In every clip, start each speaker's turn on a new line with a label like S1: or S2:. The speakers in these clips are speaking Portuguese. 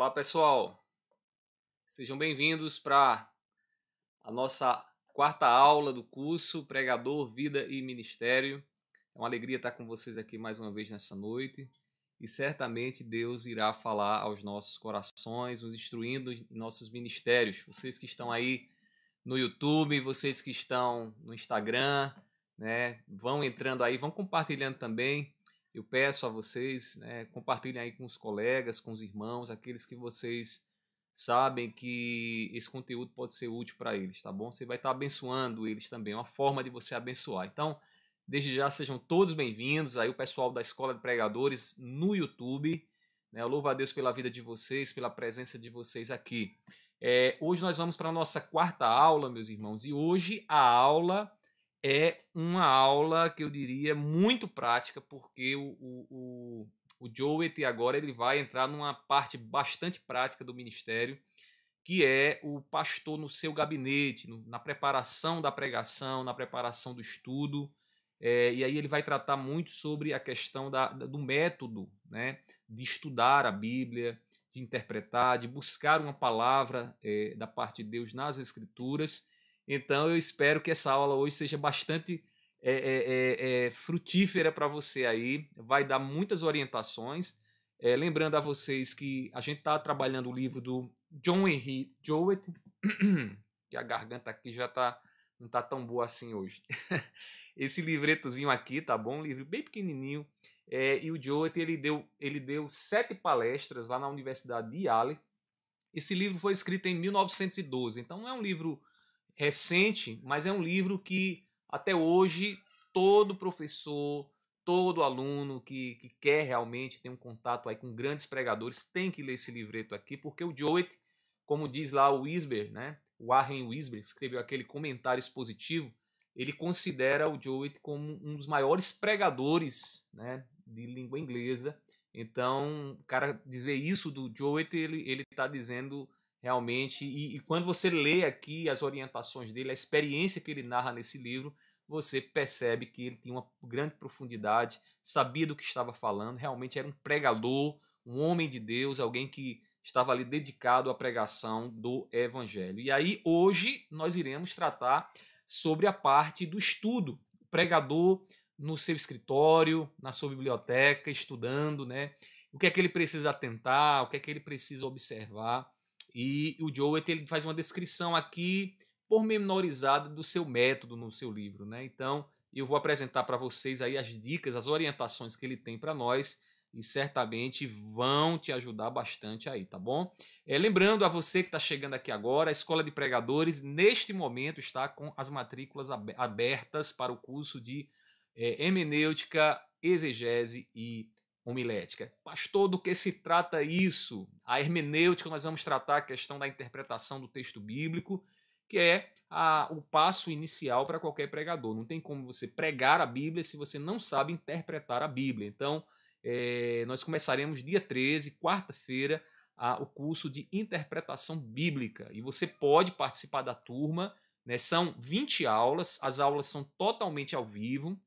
S1: Olá, pessoal. Sejam bem-vindos para a nossa quarta aula do curso Pregador, Vida e Ministério. É uma alegria estar com vocês aqui mais uma vez nessa noite e certamente Deus irá falar aos nossos corações, nos instruindo em nossos ministérios. Vocês que estão aí no YouTube, vocês que estão no Instagram, né, vão entrando aí, vão compartilhando também eu peço a vocês, né, compartilhem aí com os colegas, com os irmãos, aqueles que vocês sabem que esse conteúdo pode ser útil para eles, tá bom? Você vai estar tá abençoando eles também, é uma forma de você abençoar. Então, desde já sejam todos bem-vindos aí o pessoal da Escola de Pregadores no YouTube. Né? Eu louvo a Deus pela vida de vocês, pela presença de vocês aqui. É, hoje nós vamos para a nossa quarta aula, meus irmãos, e hoje a aula é uma aula que eu diria muito prática, porque o, o, o, Joet agora ele vai entrar numa parte bastante prática do ministério, que é o pastor no seu gabinete, no, na preparação da pregação, na preparação do estudo. É, e aí ele vai tratar muito sobre a questão da, do método né, de estudar a Bíblia, de interpretar, de buscar uma palavra é, da parte de Deus nas Escrituras. Então eu espero que essa aula hoje seja bastante é, é, é, é frutífera para você aí, vai dar muitas orientações. É, lembrando a vocês que a gente está trabalhando o livro do John Henry Jowett, que a garganta aqui já tá, não está tão boa assim hoje. Esse livretozinho aqui, tá bom? Um livro bem pequenininho. É, e o Jowett ele deu, ele deu sete palestras lá na Universidade de Yale. Esse livro foi escrito em 1912, então não é um livro recente, mas é um livro que até hoje todo professor, todo aluno que, que quer realmente ter um contato aí com grandes pregadores tem que ler esse livreto aqui, porque o Jowett, como diz lá o Wisber, né? Warren Wisber escreveu aquele comentário expositivo, ele considera o Jowett como um dos maiores pregadores né, de língua inglesa. Então, o cara dizer isso do Jowett, ele está dizendo realmente. E, e, quando você lê aqui as orientações dele, a experiência que ele narra nesse livro, você percebe que ele tinha uma grande profundidade, sabia do que estava falando, realmente era um pregador, um homem de Deus, alguém que estava ali dedicado à pregação do evangelho. E aí hoje nós iremos tratar sobre a parte do estudo, o pregador no seu escritório, na sua biblioteca, estudando, né? O que é que ele precisa atentar, o que é que ele precisa observar e o Joe ele faz uma descrição aqui pormenorizada do seu método no seu livro, né? Então, eu vou apresentar para vocês aí as dicas, as orientações que ele tem para nós e certamente vão te ajudar bastante aí, tá bom? É, lembrando a você que está chegando aqui agora, a Escola de Pregadores, neste momento, está com as matrículas abertas para o curso de é, hermenêutica, exegese e homilética. Pastor, do que se trata isso? A hermenêutica, nós vamos tratar a questão da interpretação do texto bíblico, que é a, o passo inicial para qualquer pregador. Não tem como você pregar a Bíblia se você não sabe interpretar a Bíblia. Então, é, nós começaremos dia 13, quarta-feira, o curso de interpretação bíblica. E você pode participar da turma. Né? São 20 aulas, as aulas são totalmente ao vivo.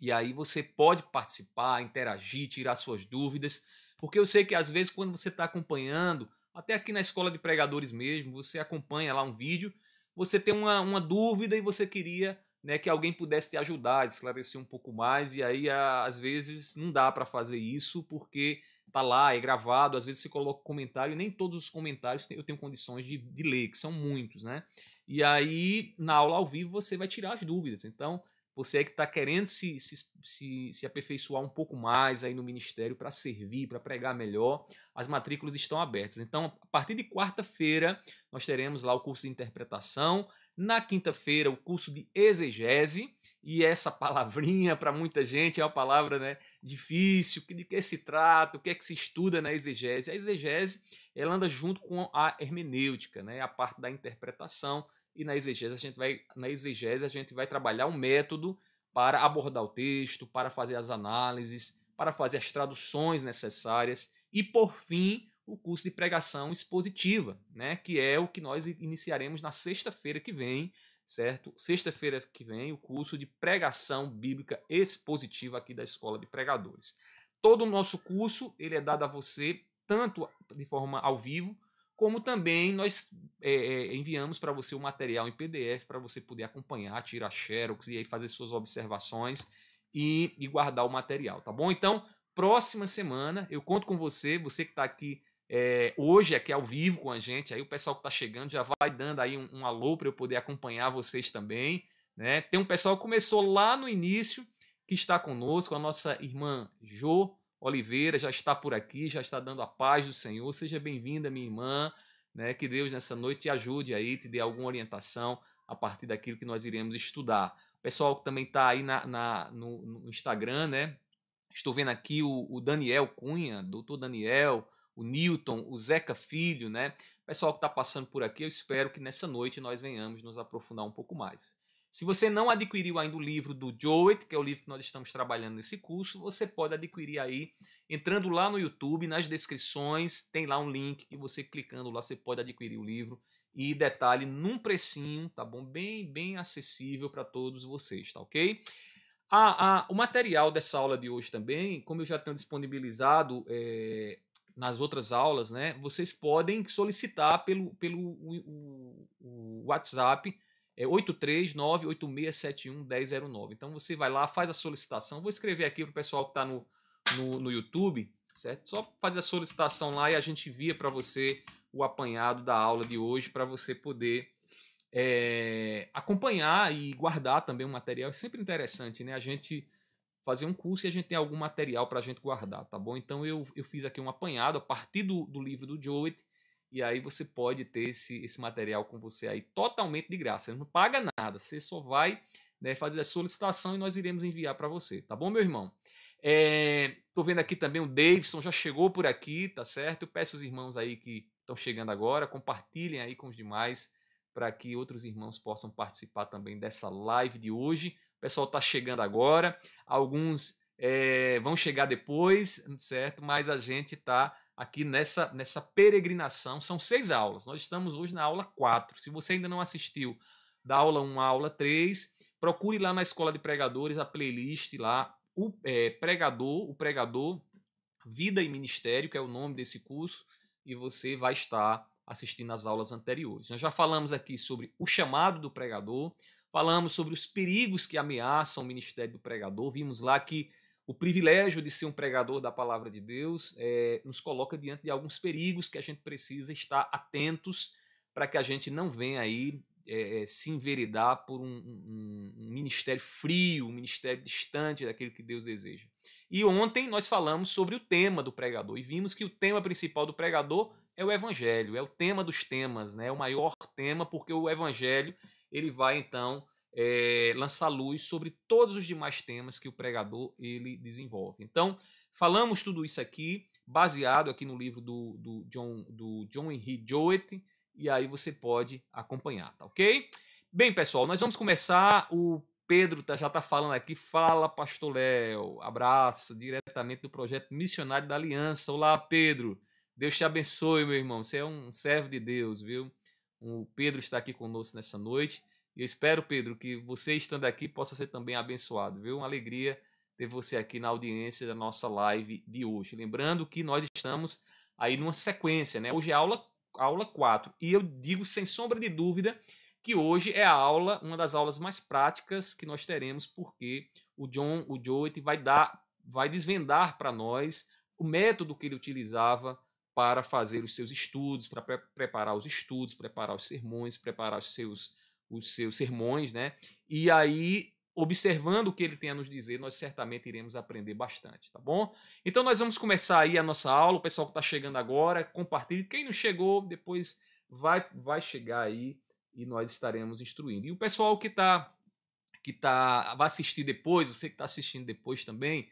S1: E aí você pode participar, interagir, tirar suas dúvidas, porque eu sei que às vezes quando você está acompanhando, até aqui na escola de pregadores mesmo, você acompanha lá um vídeo, você tem uma, uma dúvida e você queria né, que alguém pudesse te ajudar, esclarecer um pouco mais, e aí às vezes não dá para fazer isso porque tá lá, é gravado, às vezes você coloca um comentário e nem todos os comentários eu tenho condições de, de ler, que são muitos, né? E aí, na aula ao vivo, você vai tirar as dúvidas. Então, você é que está querendo se, se, se, se, aperfeiçoar um pouco mais aí no ministério para servir, para pregar melhor, as matrículas estão abertas. Então, a partir de quarta-feira, nós teremos lá o curso de interpretação. Na quinta-feira, o curso de exegese. E essa palavrinha, para muita gente, é uma palavra né, difícil. De que se trata? O que é que se estuda na exegese? A exegese ela anda junto com a hermenêutica, né, a parte da interpretação e na exegese a gente vai na exegese a gente vai trabalhar um método para abordar o texto, para fazer as análises, para fazer as traduções necessárias e por fim o curso de pregação expositiva, né, que é o que nós iniciaremos na sexta-feira que vem, certo? Sexta-feira que vem o curso de pregação bíblica expositiva aqui da Escola de Pregadores. Todo o nosso curso ele é dado a você tanto de forma ao vivo como também nós é, enviamos para você o material em PDF para você poder acompanhar, tirar xerox e aí fazer suas observações e, e guardar o material, tá bom? Então, próxima semana, eu conto com você, você que está aqui é, hoje, aqui ao vivo com a gente, aí o pessoal que está chegando já vai dando aí um, um alô para eu poder acompanhar vocês também, né? Tem um pessoal que começou lá no início, que está conosco, a nossa irmã Jo, Oliveira já está por aqui, já está dando a paz do Senhor. Seja bem-vinda, minha irmã. Né? Que Deus nessa noite te ajude aí, te dê alguma orientação a partir daquilo que nós iremos estudar. O pessoal que também está aí na, na no, no, Instagram, né? Estou vendo aqui o, o, Daniel Cunha, doutor Daniel, o Newton, o Zeca Filho, né? O pessoal que está passando por aqui, eu espero que nessa noite nós venhamos nos aprofundar um pouco mais. Se você não adquiriu ainda o livro do Joet, que é o livro que nós estamos trabalhando nesse curso, você pode adquirir aí entrando lá no YouTube, nas descrições, tem lá um link que você clicando lá você pode adquirir o livro. E detalhe, num precinho, tá bom? Bem, bem acessível para todos vocês, tá ok? Ah, ah, o material dessa aula de hoje também, como eu já tenho disponibilizado é, nas outras aulas, né? Vocês podem solicitar pelo, pelo o, o, o WhatsApp é 839-8671-1009. Então você vai lá, faz a solicitação. Vou escrever aqui para o pessoal que está no, no, no, YouTube, certo? Só fazer a solicitação lá e a gente via para você o apanhado da aula de hoje para você poder é, acompanhar e guardar também o material. É sempre interessante, né? A gente fazer um curso e a gente tem algum material para a gente guardar, tá bom? Então eu, eu fiz aqui um apanhado a partir do, do livro do Jowett e aí você pode ter esse, esse material com você aí totalmente de graça. Você não paga nada, você só vai né, fazer a solicitação e nós iremos enviar para você, tá bom, meu irmão? Estou é, vendo aqui também o Davidson já chegou por aqui, tá certo? Eu peço aos irmãos aí que estão chegando agora, compartilhem aí com os demais para que outros irmãos possam participar também dessa live de hoje. O pessoal está chegando agora, alguns é, vão chegar depois, certo? Mas a gente está aqui nessa, nessa peregrinação. São seis aulas. Nós estamos hoje na aula 4. Se você ainda não assistiu da aula 1 à aula 3, procure lá na Escola de Pregadores a playlist lá, o é, pregador, o pregador, Vida e Ministério, que é o nome desse curso, e você vai estar assistindo às aulas anteriores. Nós já falamos aqui sobre o chamado do pregador, falamos sobre os perigos que ameaçam o ministério do pregador, vimos lá que o privilégio de ser um pregador da palavra de Deus é, nos coloca diante de alguns perigos que a gente precisa estar atentos para que a gente não venha aí é, se enveredar por um, um, um, ministério frio, um ministério distante daquilo que Deus deseja. E ontem nós falamos sobre o tema do pregador e vimos que o tema principal do pregador é o evangelho, é o tema dos temas, né? É o maior tema porque o evangelho ele vai então é, lançar luz sobre todos os demais temas que o pregador ele desenvolve. Então, falamos tudo isso aqui, baseado aqui no livro do, do, John, do John Henry Jowett, e aí você pode acompanhar, tá ok? Bem, pessoal, nós vamos começar. O Pedro tá, já está falando aqui. Fala, Pastor Léo. Abraço diretamente do projeto Missionário da Aliança. Olá, Pedro. Deus te abençoe, meu irmão. Você é um servo de Deus, viu? O Pedro está aqui conosco nessa noite. Eu espero, Pedro, que você estando aqui possa ser também abençoado, viu? Uma alegria ter você aqui na audiência da nossa live de hoje. Lembrando que nós estamos aí numa sequência, né? Hoje é aula aula 4. E eu digo sem sombra de dúvida que hoje é a aula, uma das aulas mais práticas que nós teremos, porque o John, o Joey, vai dar, vai desvendar para nós o método que ele utilizava para fazer os seus estudos, para pre preparar os estudos, preparar os sermões, preparar os seus os seus sermões, né? E aí, observando o que ele tem a nos dizer, nós certamente iremos aprender bastante, tá bom? Então nós vamos começar aí a nossa aula. O pessoal que está chegando agora, compartilhe. Quem não chegou, depois vai, vai chegar aí e nós estaremos instruindo. E o pessoal que está que tá, vai assistir depois, você que está assistindo depois também,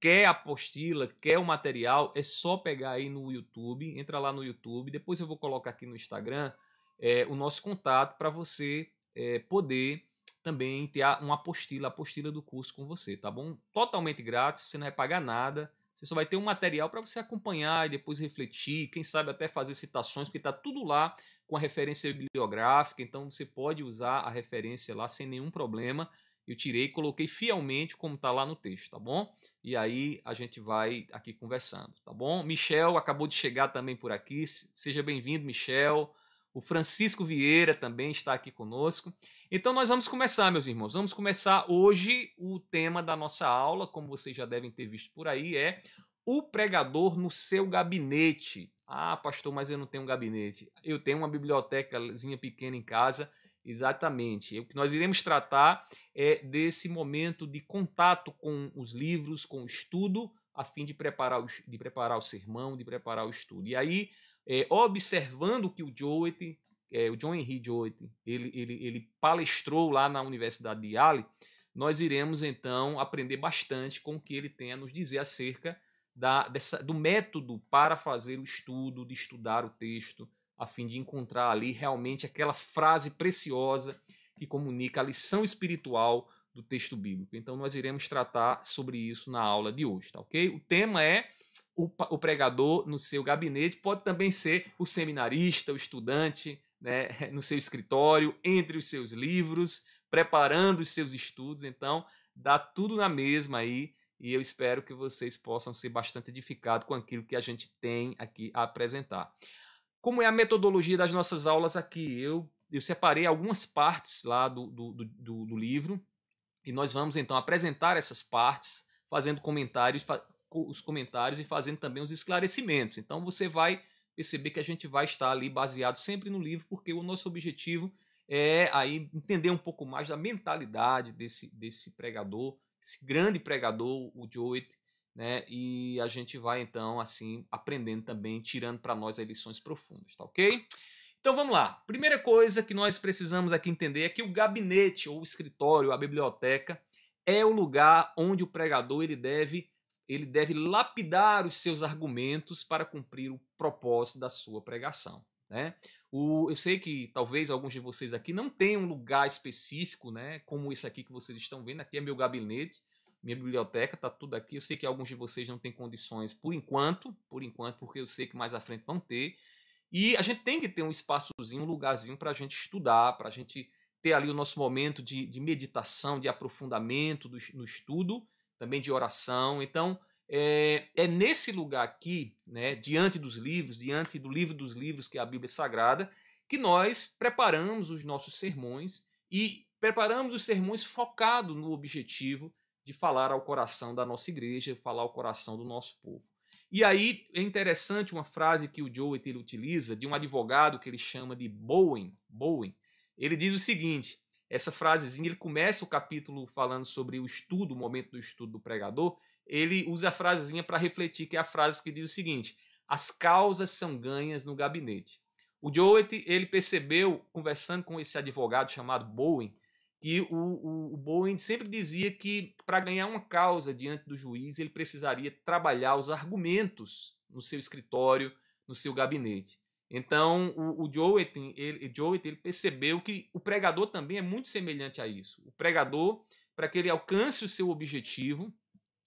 S1: quer a apostila, quer o material, é só pegar aí no YouTube, entra lá no YouTube, depois eu vou colocar aqui no Instagram é, o nosso contato para você é, poder também ter uma apostila, a apostila do curso com você, tá bom? Totalmente grátis, você não vai pagar nada. Você só vai ter um material para você acompanhar e depois refletir, quem sabe até fazer citações, porque está tudo lá com a referência bibliográfica, então você pode usar a referência lá sem nenhum problema. Eu tirei e coloquei fielmente como está lá no texto, tá bom? E aí a gente vai aqui conversando, tá bom? Michel acabou de chegar também por aqui, seja bem-vindo, Michel. O Francisco Vieira também está aqui conosco. Então nós vamos começar, meus irmãos. Vamos começar hoje o tema da nossa aula, como vocês já devem ter visto por aí, é o pregador no seu gabinete. Ah, pastor, mas eu não tenho um gabinete. Eu tenho uma bibliotecazinha pequena em casa. Exatamente. O que nós iremos tratar é desse momento de contato com os livros, com o estudo, a fim de preparar, o, de preparar o sermão, de preparar o estudo. E aí é, observando o que o é, o John Henry Jowett, ele, ele, ele palestrou lá na Universidade de Yale, nós iremos então aprender bastante com o que ele tem a nos dizer acerca da, dessa, do método para fazer o estudo, de estudar o texto, a fim de encontrar ali realmente aquela frase preciosa que comunica a lição espiritual do texto bíblico. Então, nós iremos tratar sobre isso na aula de hoje, tá ok? O tema é o, o pregador no seu gabinete, pode também ser o seminarista, o estudante, né, no seu escritório, entre os seus livros, preparando os seus estudos. Então, dá tudo na mesma aí. E eu espero que vocês possam ser bastante edificados com aquilo que a gente tem aqui a apresentar. Como é a metodologia das nossas aulas aqui? Eu, eu separei algumas partes lá do, do, do, do livro e nós vamos então apresentar essas partes, fazendo comentários, os comentários e fazendo também os esclarecimentos. Então você vai perceber que a gente vai estar ali baseado sempre no livro, porque o nosso objetivo é aí entender um pouco mais da mentalidade desse, desse pregador, esse grande pregador, o Joet, né? E a gente vai então assim aprendendo também, tirando para nós as lições profundas, tá OK? Então vamos lá. Primeira coisa que nós precisamos aqui entender é que o gabinete ou o escritório, a biblioteca é o lugar onde o pregador ele deve ele deve lapidar os seus argumentos para cumprir o propósito da sua pregação. Né? O, eu sei que talvez alguns de vocês aqui não tenham um lugar específico, né, como esse aqui que vocês estão vendo. Aqui é meu gabinete, minha biblioteca, está tudo aqui. Eu sei que alguns de vocês não têm condições por enquanto, por enquanto, porque eu sei que mais à frente vão ter. E a gente tem que ter um espaçozinho, um lugarzinho para a gente estudar, para a gente ter ali o nosso momento de, de meditação, de aprofundamento do, no estudo também de oração. Então, é, é, nesse lugar aqui, né, diante dos livros, diante do livro dos livros, que é a Bíblia Sagrada, que nós preparamos os nossos sermões e preparamos os sermões focado no objetivo de falar ao coração da nossa igreja, falar ao coração do nosso povo. E aí é interessante uma frase que o Joe ele utiliza de um advogado que ele chama de Bowen. Bowen. Ele diz o seguinte: essa frasezinha, ele começa o capítulo falando sobre o estudo, o momento do estudo do pregador, ele usa a frasezinha para refletir, que é a frase que diz o seguinte: as causas são ganhas no gabinete. O Joet, ele percebeu, conversando com esse advogado chamado Bowen, que o, o, o Bowen sempre dizia que para ganhar uma causa diante do juiz, ele precisaria trabalhar os argumentos no seu escritório, no seu gabinete. Então, o, o Joet, ele, Joet, ele percebeu que o pregador também é muito semelhante a isso. O pregador, para que ele alcance o seu objetivo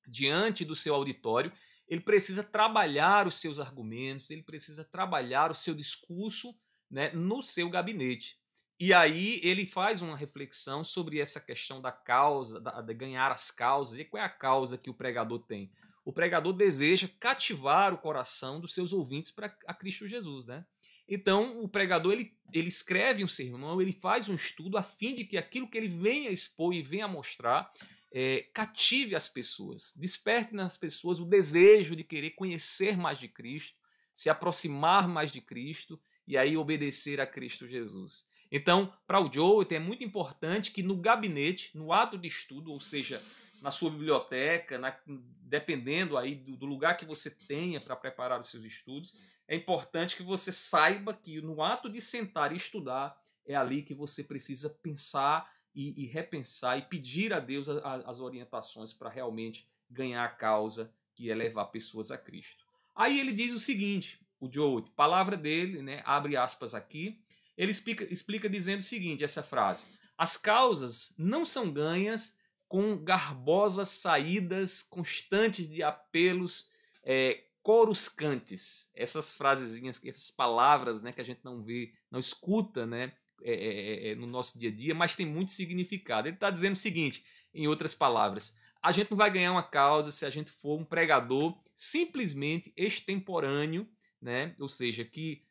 S1: diante do seu auditório, ele precisa trabalhar os seus argumentos, ele precisa trabalhar o seu discurso né, no seu gabinete. E aí ele faz uma reflexão sobre essa questão da causa, da, de ganhar as causas, e qual é a causa que o pregador tem. O pregador deseja cativar o coração dos seus ouvintes para a Cristo Jesus, né? Então, o pregador ele, ele escreve um sermão, ele faz um estudo a fim de que aquilo que ele venha expor e venha mostrar é, cative as pessoas, desperte nas pessoas o desejo de querer conhecer mais de Cristo, se aproximar mais de Cristo e aí obedecer a Cristo Jesus. Então, para o Joe, então, é muito importante que no gabinete, no ato de estudo, ou seja, na sua biblioteca, na, dependendo aí do, do, lugar que você tenha para preparar os seus estudos, é importante que você saiba que no ato de sentar e estudar é ali que você precisa pensar e, e repensar e pedir a Deus a, a, as orientações para realmente ganhar a causa que é levar pessoas a Cristo. Aí ele diz o seguinte, o Joe, palavra dele, né, abre aspas aqui, ele explica, explica dizendo o seguinte, essa frase, as causas não são ganhas com garbosas saídas constantes de apelos é, coruscantes. Essas frasezinhas, essas palavras né, que a gente não vê, não escuta né, é, é, é no nosso dia a dia, mas tem muito significado. Ele está dizendo o seguinte, em outras palavras, a gente não vai ganhar uma causa se a gente for um pregador simplesmente extemporâneo, né, ou seja, que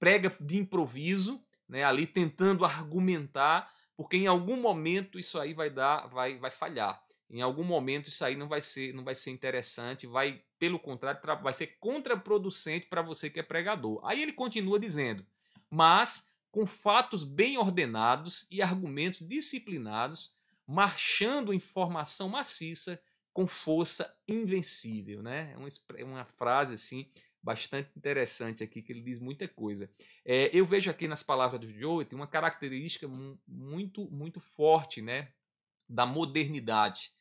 S1: prega de improviso, né, ali tentando argumentar porque em algum momento isso aí vai dar, vai, vai falhar. Em algum momento isso aí não vai ser, não vai ser interessante, vai, pelo contrário, vai ser contraproducente para você que é pregador. Aí ele continua dizendo: "Mas com fatos bem ordenados e argumentos disciplinados, marchando em formação maciça, com força invencível", né? É uma, uma frase assim bastante interessante aqui, que ele diz muita coisa. É, eu vejo aqui nas palavras do Joe tem uma característica muito, muito forte né, da modernidade,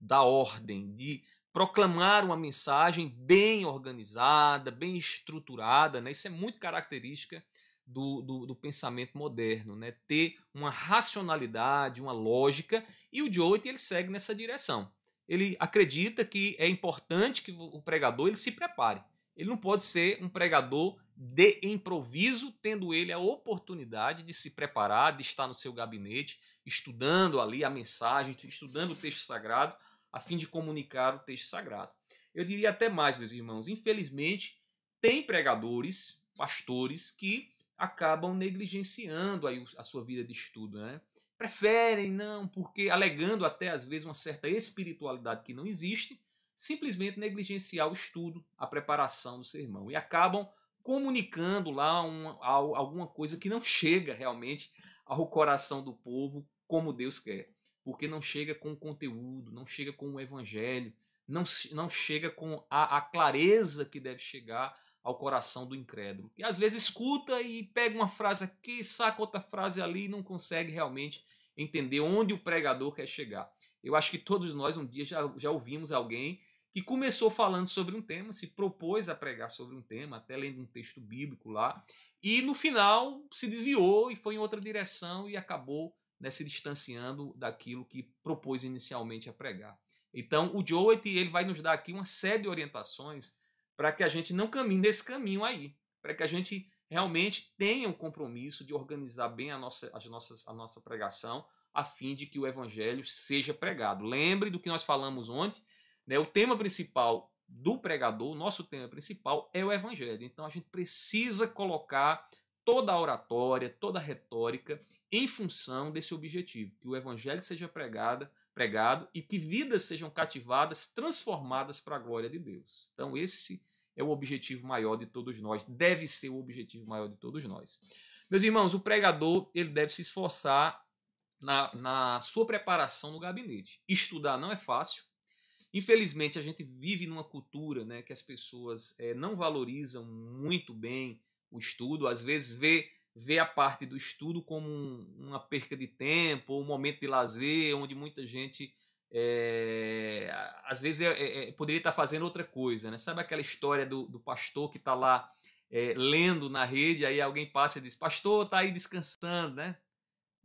S1: da ordem, de proclamar uma mensagem bem organizada, bem estruturada. Né? Isso é muito característica do, do, do, pensamento moderno, né? ter uma racionalidade, uma lógica, e o Joe ele segue nessa direção. Ele acredita que é importante que o pregador ele se prepare. Ele não pode ser um pregador de improviso, tendo ele a oportunidade de se preparar, de estar no seu gabinete, estudando ali a mensagem, estudando o texto sagrado, a fim de comunicar o texto sagrado. Eu diria até mais, meus irmãos, infelizmente, tem pregadores, pastores que acabam negligenciando a sua vida de estudo, né? Preferem não, porque alegando até às vezes uma certa espiritualidade que não existe, simplesmente negligenciar o estudo, a preparação do sermão e acabam comunicando lá alguma coisa que não chega realmente ao coração do povo como Deus quer, porque não chega com o conteúdo, não chega com o evangelho, não, não chega com a, a clareza que deve chegar ao coração do incrédulo. E às vezes escuta e pega uma frase aqui, saca outra frase ali e não consegue realmente entender onde o pregador quer chegar. Eu acho que todos nós um dia já, já ouvimos alguém que começou falando sobre um tema, se propôs a pregar sobre um tema, até lendo um texto bíblico lá, e no final se desviou e foi em outra direção e acabou né, se distanciando daquilo que propôs inicialmente a pregar. Então, o Jowett ele vai nos dar aqui uma série de orientações para que a gente não caminhe nesse caminho aí, para que a gente realmente tenha o um compromisso de organizar bem a nossa, as nossas, a nossa pregação, a fim de que o evangelho seja pregado. Lembre do que nós falamos ontem, né? O tema principal do pregador, o nosso tema principal é o evangelho. Então a gente precisa colocar toda a oratória, toda a retórica em função desse objetivo, que o evangelho seja pregado, pregado e que vidas sejam cativadas, transformadas para a glória de Deus. Então esse é o objetivo maior de todos nós, deve ser o objetivo maior de todos nós. Meus irmãos, o pregador, ele deve se esforçar na, na sua preparação no gabinete. Estudar não é fácil. Infelizmente, a gente vive numa cultura né, que as pessoas é, não valorizam muito bem o estudo, às vezes vê, vê a parte do estudo como um, uma perca de tempo, ou um momento de lazer, onde muita gente é, às vezes é, é, é, poderia estar fazendo outra coisa. Né? Sabe aquela história do, do pastor que está lá eh, lendo na rede, aí alguém passa e diz, pastor, está aí descansando, né?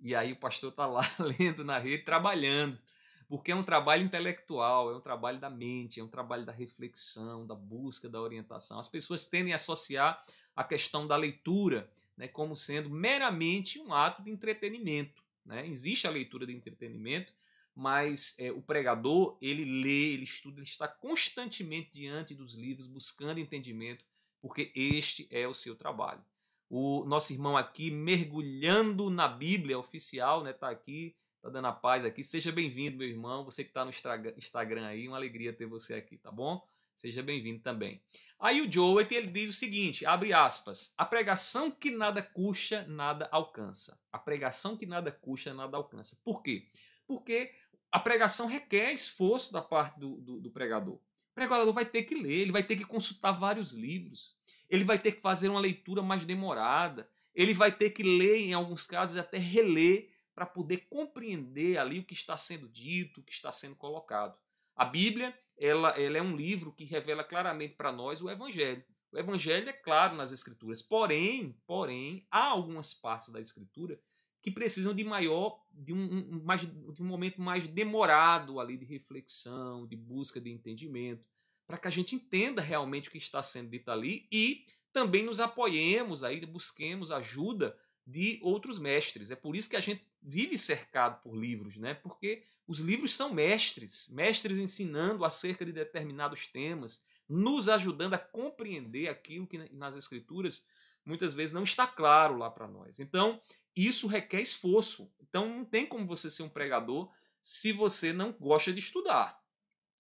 S1: E aí o pastor está lá lendo na rede, trabalhando, porque é um trabalho intelectual, é um trabalho da mente, é um trabalho da reflexão, da busca, da orientação. As pessoas tendem a associar a questão da leitura né, como sendo meramente um ato de entretenimento. Né? Existe a leitura de entretenimento, mas é, o pregador ele lê, ele estuda, ele está constantemente diante dos livros, buscando entendimento, porque este é o seu trabalho o nosso irmão aqui mergulhando na Bíblia oficial, né? Tá aqui, tá dando a paz aqui. Seja bem-vindo, meu irmão. Você que está no Instagram aí, uma alegria ter você aqui, tá bom? Seja bem-vindo também. Aí o Jowett ele diz o seguinte, abre aspas: "A pregação que nada custa, nada alcança. A pregação que nada custa, nada alcança. Por quê? Porque a pregação requer esforço da parte do, do, do pregador pregador vai ter que ler, ele vai ter que consultar vários livros, ele vai ter que fazer uma leitura mais demorada, ele vai ter que ler, em alguns casos, até reler para poder compreender ali o que está sendo dito, o que está sendo colocado. A Bíblia ela, ela é um livro que revela claramente para nós o Evangelho. O Evangelho é claro nas Escrituras, porém, porém, há algumas partes da Escritura que precisam de maior, de um, um, mais, de um momento mais demorado ali de reflexão, de busca de entendimento, para que a gente entenda realmente o que está sendo dito ali e também nos apoiemos aí, busquemos ajuda de outros mestres. É por isso que a gente vive cercado por livros, né? Porque os livros são mestres, mestres ensinando acerca de determinados temas, nos ajudando a compreender aquilo que nas escrituras muitas vezes não está claro lá para nós. Então, isso requer esforço. Então, não tem como você ser um pregador se você não gosta de estudar.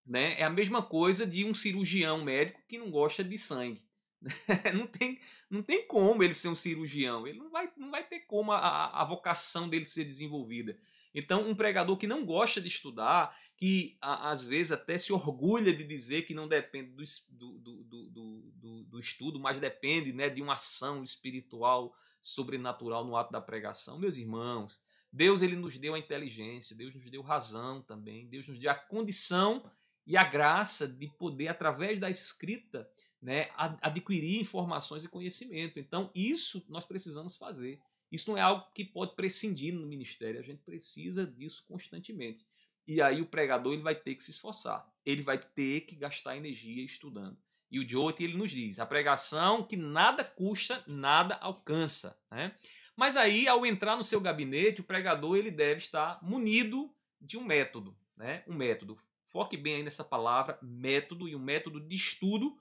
S1: Né? É a mesma coisa de um cirurgião médico que não gosta de sangue. Né? não, tem, não tem como ele ser um cirurgião, ele não vai, não vai ter como a, a vocação dele ser desenvolvida. Então, um pregador que não gosta de estudar, que às vezes até se orgulha de dizer que não depende do, do, do, do, estudo, mas depende né, de uma ação espiritual, sobrenatural no ato da pregação. Meus irmãos, Deus ele nos deu a inteligência, Deus nos deu razão também, Deus nos deu a condição e a graça de poder, através da escrita, né, adquirir informações e conhecimento. Então, isso nós precisamos fazer. Isso não é algo que pode prescindir no ministério, a gente precisa disso constantemente. E aí o pregador ele vai ter que se esforçar, ele vai ter que gastar energia estudando. E o Joet ele nos diz, a pregação que nada custa, nada alcança. Né? Mas aí, ao entrar no seu gabinete, o pregador ele deve estar munido de um método. Né? Um método. Foque bem aí nessa palavra, método, e um método de estudo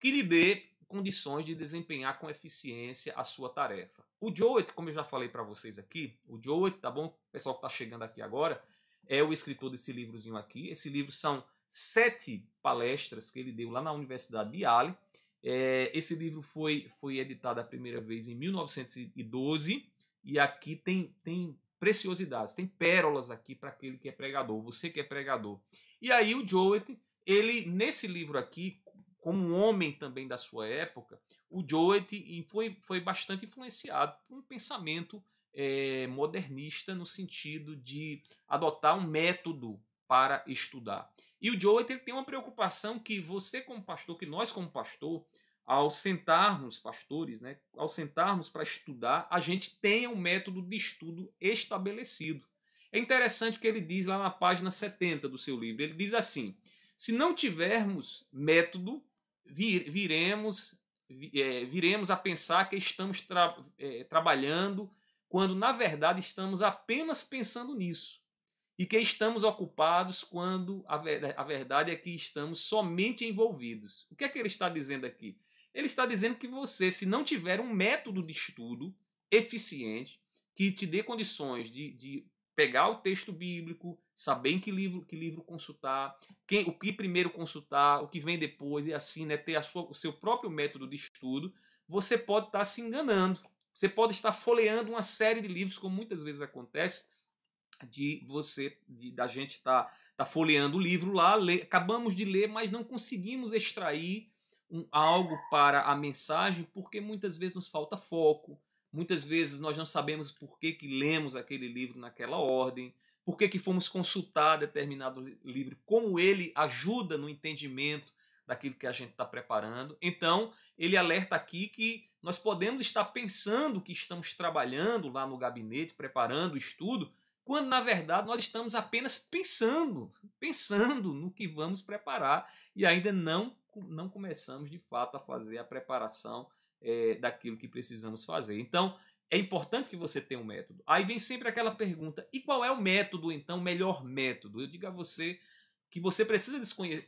S1: que lhe dê condições de desempenhar com eficiência a sua tarefa. O Joet, como eu já falei para vocês aqui, o Joet, tá bom? O pessoal que está chegando aqui agora, é o escritor desse livrozinho aqui. Esse livro são sete palestras que ele deu lá na Universidade de Yale. É, esse livro foi, foi editado a primeira vez em 1912 e aqui tem, tem preciosidades, tem pérolas aqui para aquele que é pregador, você que é pregador. E aí o Joet, ele nesse livro aqui, como um homem também da sua época, o Jowett foi, foi bastante influenciado por um pensamento é, modernista no sentido de adotar um método para estudar. E o Jowett ele tem uma preocupação que você como pastor, que nós como pastor, ao sentarmos, pastores, né, ao sentarmos para estudar, a gente tenha um método de estudo estabelecido. É interessante o que ele diz lá na página 70 do seu livro. Ele diz assim: se não tivermos método, viremos é, viremos a pensar que estamos tra é, trabalhando, quando na verdade estamos apenas pensando nisso. E que estamos ocupados quando a, ver a verdade é que estamos somente envolvidos. O que é que ele está dizendo aqui? Ele está dizendo que você, se não tiver um método de estudo eficiente, que te dê condições de, de pegar o texto bíblico, saber em que livro, que livro consultar, quem, o que primeiro consultar, o que vem depois, e assim, né, ter sua, o seu próprio método de estudo, você pode estar tá se enganando. Você pode estar folheando uma série de livros, como muitas vezes acontece, de você, de, da gente estar tá, tá folheando o livro lá, lê, acabamos de ler, mas não conseguimos extrair um, algo para a mensagem, porque muitas vezes nos falta foco, Muitas vezes nós não sabemos por que, que lemos aquele livro naquela ordem, por que, que fomos consultar determinado livro, como ele ajuda no entendimento daquilo que a gente está preparando. Então, ele alerta aqui que nós podemos estar pensando que estamos trabalhando lá no gabinete, preparando o estudo, quando na verdade nós estamos apenas pensando, pensando no que vamos preparar e ainda não, não começamos de fato a fazer a preparação é, daquilo que precisamos fazer. Então, é importante que você tenha um método. Aí vem sempre aquela pergunta: e qual é o método, então, o melhor método? Eu digo a você que você precisa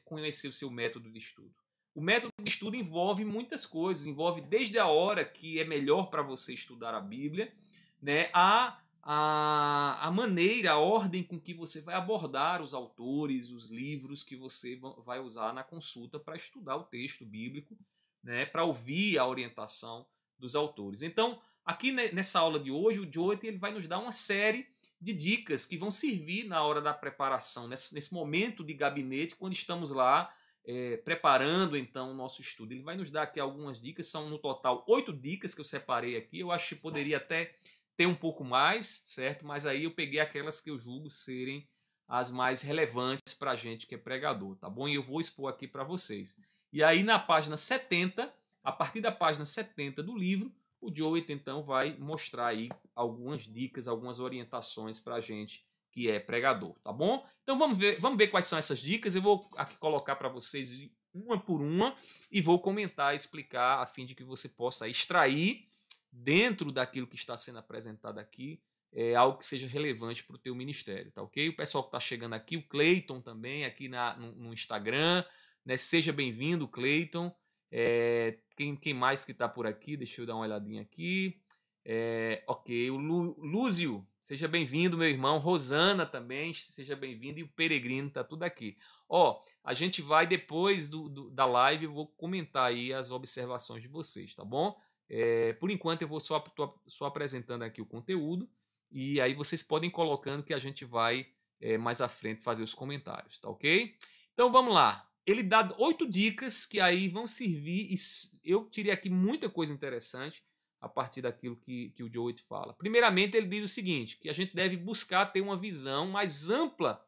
S1: conhecer o seu método de estudo. O método de estudo envolve muitas coisas, envolve desde a hora que é melhor para você estudar a Bíblia, né, a, a, a maneira, a ordem com que você vai abordar os autores, os livros que você vai usar na consulta para estudar o texto bíblico né, para ouvir a orientação dos autores. Então, aqui nessa aula de hoje, o Joet ele vai nos dar uma série de dicas que vão servir na hora da preparação, nesse, nesse momento de gabinete, quando estamos lá é, preparando então o nosso estudo. Ele vai nos dar aqui algumas dicas, são no total oito dicas que eu separei aqui. Eu acho que poderia até ter um pouco mais, certo? Mas aí eu peguei aquelas que eu julgo serem as mais relevantes para a gente que é pregador, tá bom? E eu vou expor aqui para vocês. E aí na página 70, a partir da página 70 do livro, o Joey então vai mostrar aí algumas dicas, algumas orientações para a gente que é pregador, tá bom? Então vamos ver, vamos ver quais são essas dicas. Eu vou aqui colocar para vocês uma por uma e vou comentar, explicar a fim de que você possa extrair dentro daquilo que está sendo apresentado aqui é, algo que seja relevante para o teu ministério, tá ok? O pessoal que está chegando aqui, o Cleiton também aqui na, no, no Instagram, né? Seja bem-vindo, Cleiton. É, quem, quem, mais que está por aqui? Deixa eu dar uma olhadinha aqui. É, ok, o Lu, seja bem-vindo, meu irmão. Rosana também, seja bem-vindo. E o Peregrino está tudo aqui. Ó, a gente vai depois do, do, da live, eu vou comentar aí as observações de vocês, tá bom? É, por enquanto eu vou só, tô, só apresentando aqui o conteúdo e aí vocês podem colocando que a gente vai é, mais à frente fazer os comentários, tá ok? Então vamos lá, ele dá oito dicas que aí vão servir. E eu tirei aqui muita coisa interessante a partir daquilo que, que o Joey fala. Primeiramente, ele diz o seguinte: que a gente deve buscar ter uma visão mais ampla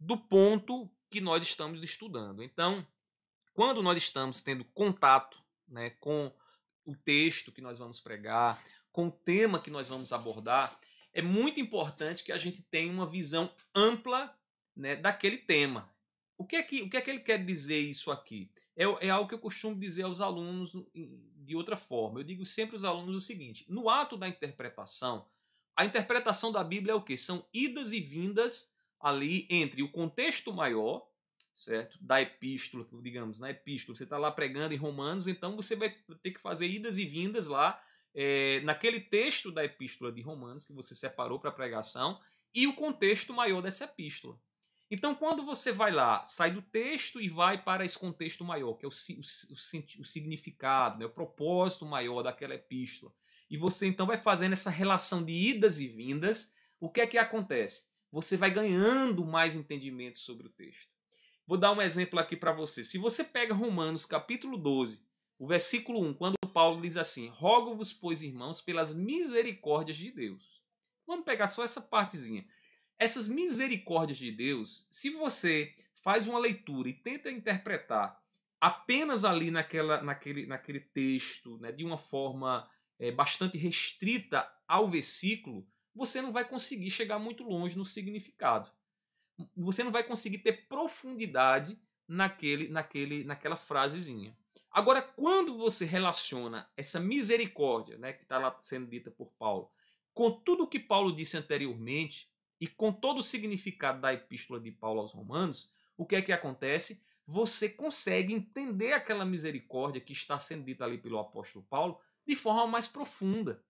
S1: do ponto que nós estamos estudando. Então, quando nós estamos tendo contato né, com o texto que nós vamos pregar, com o tema que nós vamos abordar, é muito importante que a gente tenha uma visão ampla né, daquele tema. O que é que, o que, é que ele quer dizer isso aqui? É, é algo que eu costumo dizer aos alunos de outra forma. Eu digo sempre aos alunos o seguinte: no ato da interpretação, a interpretação da Bíblia é o que? São idas e vindas ali entre o contexto maior, certo? Da epístola, digamos, na epístola, você está lá pregando em Romanos, então você vai ter que fazer idas e vindas lá é, naquele texto da epístola de Romanos que você separou para pregação e o contexto maior dessa epístola. Então, quando você vai lá, sai do texto e vai para esse contexto maior, que é o, o, o, o significado, né, o propósito maior daquela epístola, e você então vai fazendo essa relação de idas e vindas, o que é que acontece? Você vai ganhando mais entendimento sobre o texto. Vou dar um exemplo aqui para você. Se você pega Romanos capítulo 12, o versículo 1, quando Paulo diz assim: Rogo-vos, pois, irmãos, pelas misericórdias de Deus. Vamos pegar só essa partezinha. Essas misericórdias de Deus, se você faz uma leitura e tenta interpretar apenas ali naquela, naquele, naquele texto, né, de uma forma é, bastante restrita ao versículo, você não vai conseguir chegar muito longe no significado. Você não vai conseguir ter profundidade naquele, naquele, naquela frasezinha. Agora, quando você relaciona essa misericórdia, né, que está lá sendo dita por Paulo, com tudo o que Paulo disse anteriormente, e com todo o significado da epístola de Paulo aos Romanos, o que é que acontece? Você consegue entender aquela misericórdia que está sendo dita ali pelo apóstolo Paulo de forma mais profunda.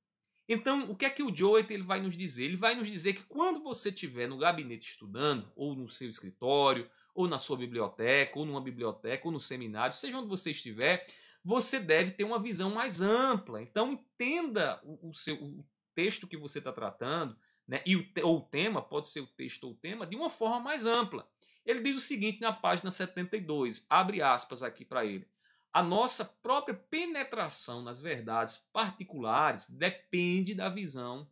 S1: Então, o que é que o Joet ele vai nos dizer? Ele vai nos dizer que quando você estiver no gabinete estudando, ou no seu escritório, ou na sua biblioteca, ou numa biblioteca, ou no seminário, seja onde você estiver, você deve ter uma visão mais ampla. Então, entenda o, o, seu, o texto que você está tratando, né, e o, ou o tema, pode ser o texto ou o tema, de uma forma mais ampla. Ele diz o seguinte na página 72, abre aspas aqui para ele. A nossa própria penetração nas verdades particulares depende da visão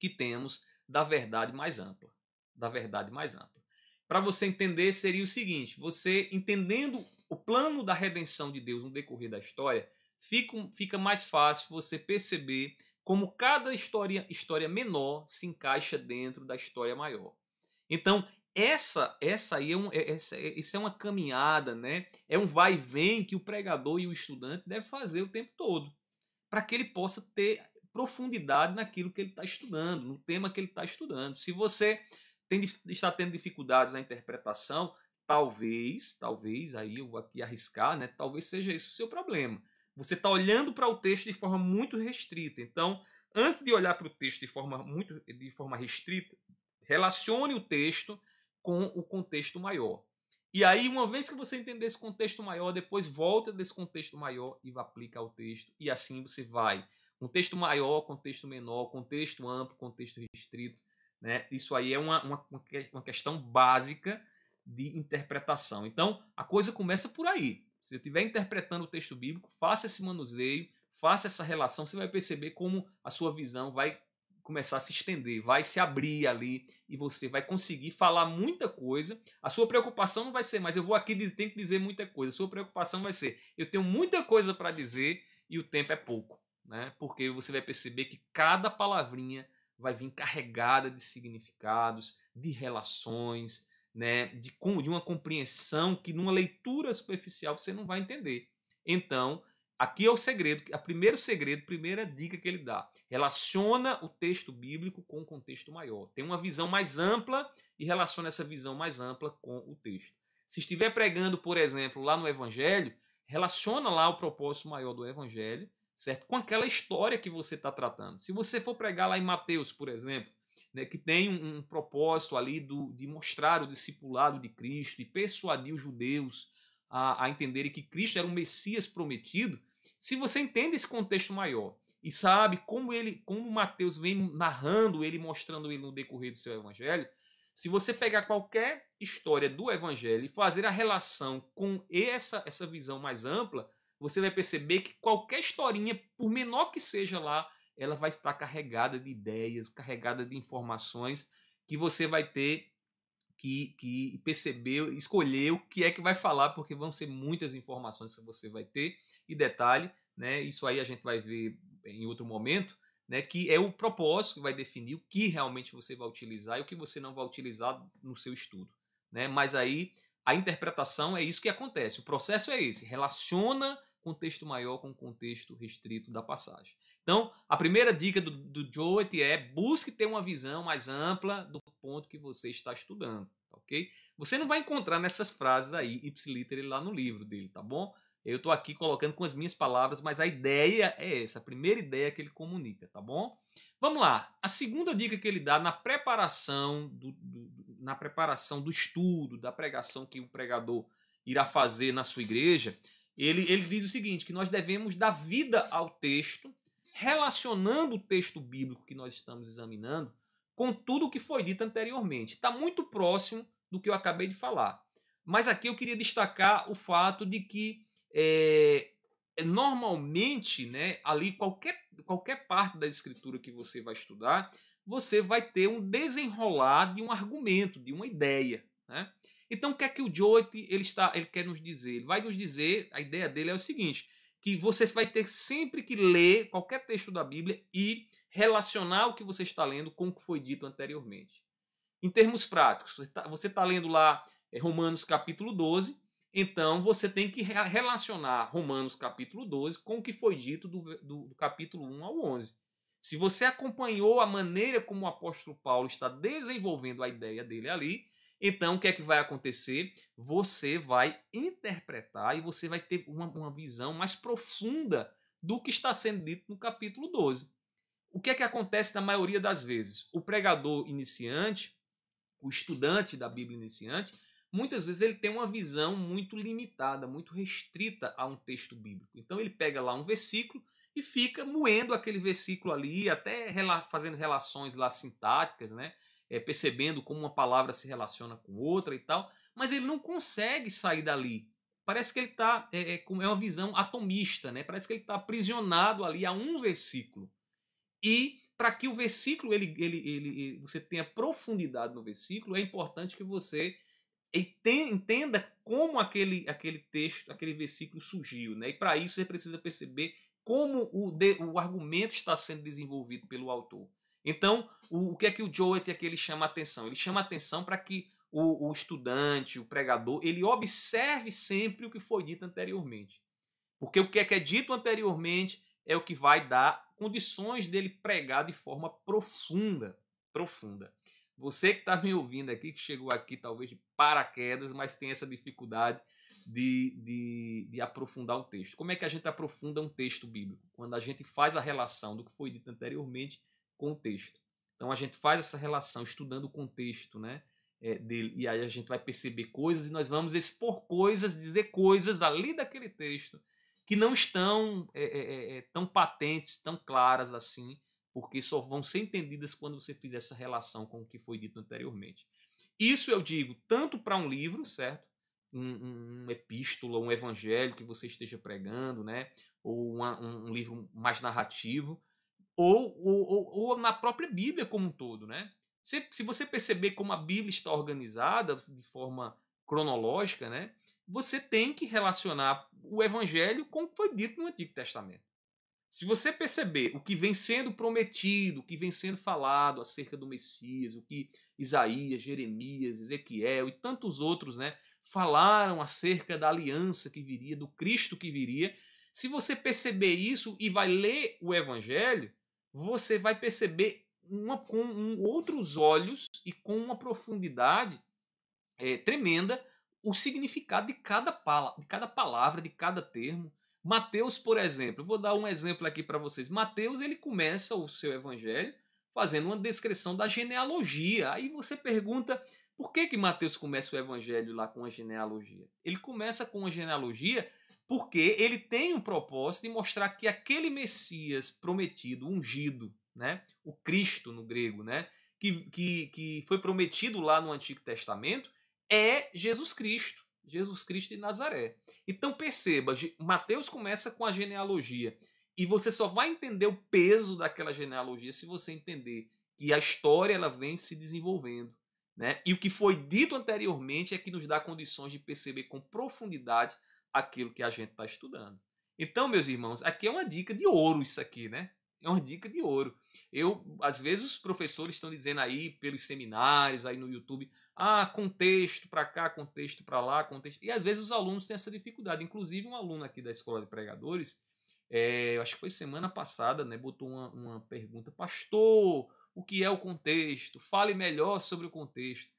S1: que temos da verdade mais ampla. Da verdade mais ampla. Para você entender, seria o seguinte: você entendendo o plano da redenção de Deus no decorrer da história, fica, fica mais fácil você perceber como cada história, história menor se encaixa dentro da história maior. Então, essa essa aí é, um, é, essa, essa é, é uma caminhada, né? É um vai e vem que o pregador e o estudante devem fazer o tempo todo, para que ele possa ter profundidade naquilo que ele está estudando, no tema que ele está estudando. Se você tem, está tendo dificuldades na interpretação, talvez, talvez, aí eu vou aqui arriscar, né? Talvez seja esse o seu problema. Você está olhando para o texto de forma muito restrita. Então, antes de olhar para o texto de forma muito de forma restrita, relacione o texto com o contexto maior. E aí, uma vez que você entender esse contexto maior, depois volta desse contexto maior e aplica ao texto. E assim você vai. Contexto maior, contexto menor, contexto amplo, contexto restrito. Né? Isso aí é uma, uma, uma questão básica de interpretação. Então, a coisa começa por aí. Se eu estiver interpretando o texto bíblico, faça esse manuseio, faça essa relação, você vai perceber como a sua visão vai começar a se estender, vai se abrir ali e você vai conseguir falar muita coisa. A sua preocupação não vai ser, mas eu vou aqui tem que dizer muita coisa. A sua preocupação vai ser, eu tenho muita coisa para dizer e o tempo é pouco, né? Porque você vai perceber que cada palavrinha vai vir carregada de significados, de relações, né, de, de uma compreensão que numa leitura superficial você não vai entender. Então, aqui é o segredo, a primeiro segredo, primeira dica que ele dá. Relaciona o texto bíblico com o contexto maior. Tem uma visão mais ampla e relaciona essa visão mais ampla com o texto. Se estiver pregando, por exemplo, lá no evangelho, relaciona lá o propósito maior do evangelho, certo? Com aquela história que você está tratando. Se você for pregar lá em Mateus, por exemplo, né, que tem um, um propósito ali do, de mostrar o discipulado de Cristo e persuadir os judeus a, a entenderem que Cristo era o um Messias prometido, se você entende esse contexto maior e sabe como ele, como Mateus vem narrando ele, mostrando ele no decorrer do seu evangelho, se você pegar qualquer história do evangelho e fazer a relação com essa, essa visão mais ampla, você vai perceber que qualquer historinha, por menor que seja lá ela vai estar carregada de ideias, carregada de informações que você vai ter que, que perceber, escolher o que é que vai falar, porque vão ser muitas informações que você vai ter. E detalhe, né, isso aí a gente vai ver em outro momento, né, que é o propósito que vai definir o que realmente você vai utilizar e o que você não vai utilizar no seu estudo. Né? Mas aí a interpretação é isso que acontece, o processo é esse, relaciona contexto maior com o contexto restrito da passagem. Então, a primeira dica do, do Jowett é busque ter uma visão mais ampla do ponto que você está estudando, ok? Você não vai encontrar nessas frases aí, ipsiliter, lá no livro dele, tá bom? Eu estou aqui colocando com as minhas palavras, mas a ideia é essa, a primeira ideia que ele comunica, tá bom? Vamos lá. A segunda dica que ele dá na preparação do, do na preparação do estudo, da pregação que o pregador irá fazer na sua igreja, ele, ele diz o seguinte: que nós devemos dar vida ao texto, relacionando o texto bíblico que nós estamos examinando com tudo o que foi dito anteriormente. Está muito próximo do que eu acabei de falar. Mas aqui eu queria destacar o fato de que é, normalmente, né, ali qualquer, qualquer parte da escritura que você vai estudar, você vai ter um desenrolar de um argumento, de uma ideia. Né? Então, o que é que o Joet ele está, ele quer nos dizer? Ele vai nos dizer, a ideia dele é o seguinte, que você vai ter sempre que ler qualquer texto da Bíblia e relacionar o que você está lendo com o que foi dito anteriormente. Em termos práticos, você está tá lendo lá eh, Romanos capítulo 12, então você tem que relacionar Romanos capítulo 12 com o que foi dito do, do, do capítulo 1 ao 11. Se você acompanhou a maneira como o apóstolo Paulo está desenvolvendo a ideia dele ali, então, o que é que vai acontecer? Você vai interpretar e você vai ter uma, uma visão mais profunda do que está sendo dito no capítulo 12. O que é que acontece na maioria das vezes? O pregador iniciante, o estudante da Bíblia iniciante, muitas vezes ele tem uma visão muito limitada, muito restrita a um texto bíblico. Então ele pega lá um versículo e fica moendo aquele versículo ali, até fazendo relações lá sintáticas, né? é, percebendo como uma palavra se relaciona com outra e tal, mas ele não consegue sair dali. Parece que ele está, é, é, é, uma visão atomista, né? parece que ele está aprisionado ali a um versículo. E para que o versículo, ele, ele, ele, você tenha profundidade no versículo, é importante que você entenda como aquele, aquele texto, aquele versículo surgiu. Né? E para isso você precisa perceber como o, o argumento está sendo desenvolvido pelo autor. Então, o, o que é que o Joet aqui ele chama atenção? Ele chama atenção para que o, o, estudante, o pregador, ele observe sempre o que foi dito anteriormente. Porque o que é que é dito anteriormente é o que vai dar condições dele pregar de forma profunda, profunda. Você que está me ouvindo aqui, que chegou aqui talvez de paraquedas, mas tem essa dificuldade de, de, de aprofundar o texto. Como é que a gente aprofunda um texto bíblico? Quando a gente faz a relação do que foi dito anteriormente contexto. Então a gente faz essa relação estudando o contexto, né? É, dele, e aí a gente vai perceber coisas e nós vamos expor coisas, dizer coisas ali daquele texto que não estão é, é, é, é tão patentes, tão claras assim, porque só vão ser entendidas quando você fizer essa relação com o que foi dito anteriormente. Isso eu digo tanto para um livro, certo? Um, um, epístola, um evangelho que você esteja pregando, né? Ou uma, um livro mais narrativo, ou, ou, ou na própria Bíblia como um todo, né? Se, se você perceber como a Bíblia está organizada de forma cronológica, né? Você tem que relacionar o Evangelho com o que foi dito no Antigo Testamento. Se você perceber o que vem sendo prometido, o que vem sendo falado acerca do Messias, o que Isaías, Jeremias, Ezequiel e tantos outros, né, falaram acerca da aliança que viria, do Cristo que viria, se você perceber isso e vai ler o Evangelho, você vai perceber uma, com um, outros olhos e com uma profundidade é, tremenda o significado de cada, pala, de cada palavra, de cada termo. Mateus, por exemplo, vou dar um exemplo aqui para vocês. Mateus ele começa o seu evangelho fazendo uma descrição da genealogia. Aí você pergunta por que que Mateus começa o evangelho lá com a genealogia? Ele começa com a genealogia porque ele tem o um propósito de mostrar que aquele Messias prometido, ungido, né, o Cristo no grego, né, que, que, que foi prometido lá no Antigo Testamento, é Jesus Cristo, Jesus Cristo de Nazaré. Então perceba, Mateus começa com a genealogia e você só vai entender o peso daquela genealogia se você entender que a história ela vem se desenvolvendo. Né? E o que foi dito anteriormente é que nos dá condições de perceber com profundidade aquilo que a gente está estudando. Então, meus irmãos, aqui é uma dica de ouro isso aqui, né? É uma dica de ouro. Eu, às vezes, os professores estão dizendo aí pelos seminários, aí no YouTube, ah, contexto para cá, contexto para lá, contexto. E às vezes os alunos têm essa dificuldade. Inclusive, um aluno aqui da Escola de Pregadores, é, eu acho que foi semana passada, né, botou uma, uma pergunta, pastor, o que é o contexto? Fale melhor sobre o contexto.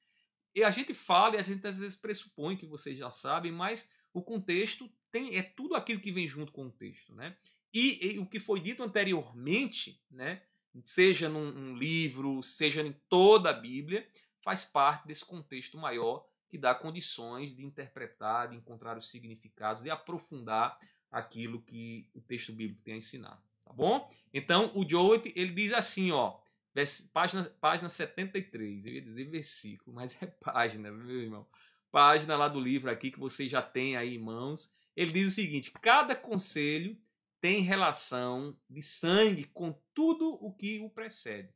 S1: E a gente fala e a gente às vezes pressupõe que vocês já sabem, mas o contexto tem, é tudo aquilo que vem junto com o texto, né? E, e o que foi dito anteriormente, né? Seja num, num livro, seja em toda a Bíblia, faz parte desse contexto maior que dá condições de interpretar, de encontrar os significados, de aprofundar aquilo que o texto bíblico tem a ensinar, tá bom? Então, o Joe ele diz assim, ó, página, página 73, eu ia dizer versículo, mas é página, meu irmão página lá do livro aqui que você já tem aí em mãos. Ele diz o seguinte: cada conselho tem relação de sangue com tudo o que o precede.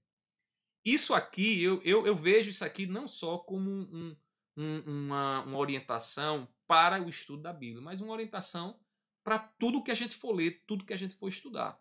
S1: Isso aqui, eu, eu, eu vejo isso aqui não só como um, um, uma, uma orientação para o estudo da Bíblia, mas uma orientação para tudo que a gente for ler, tudo que a gente for estudar.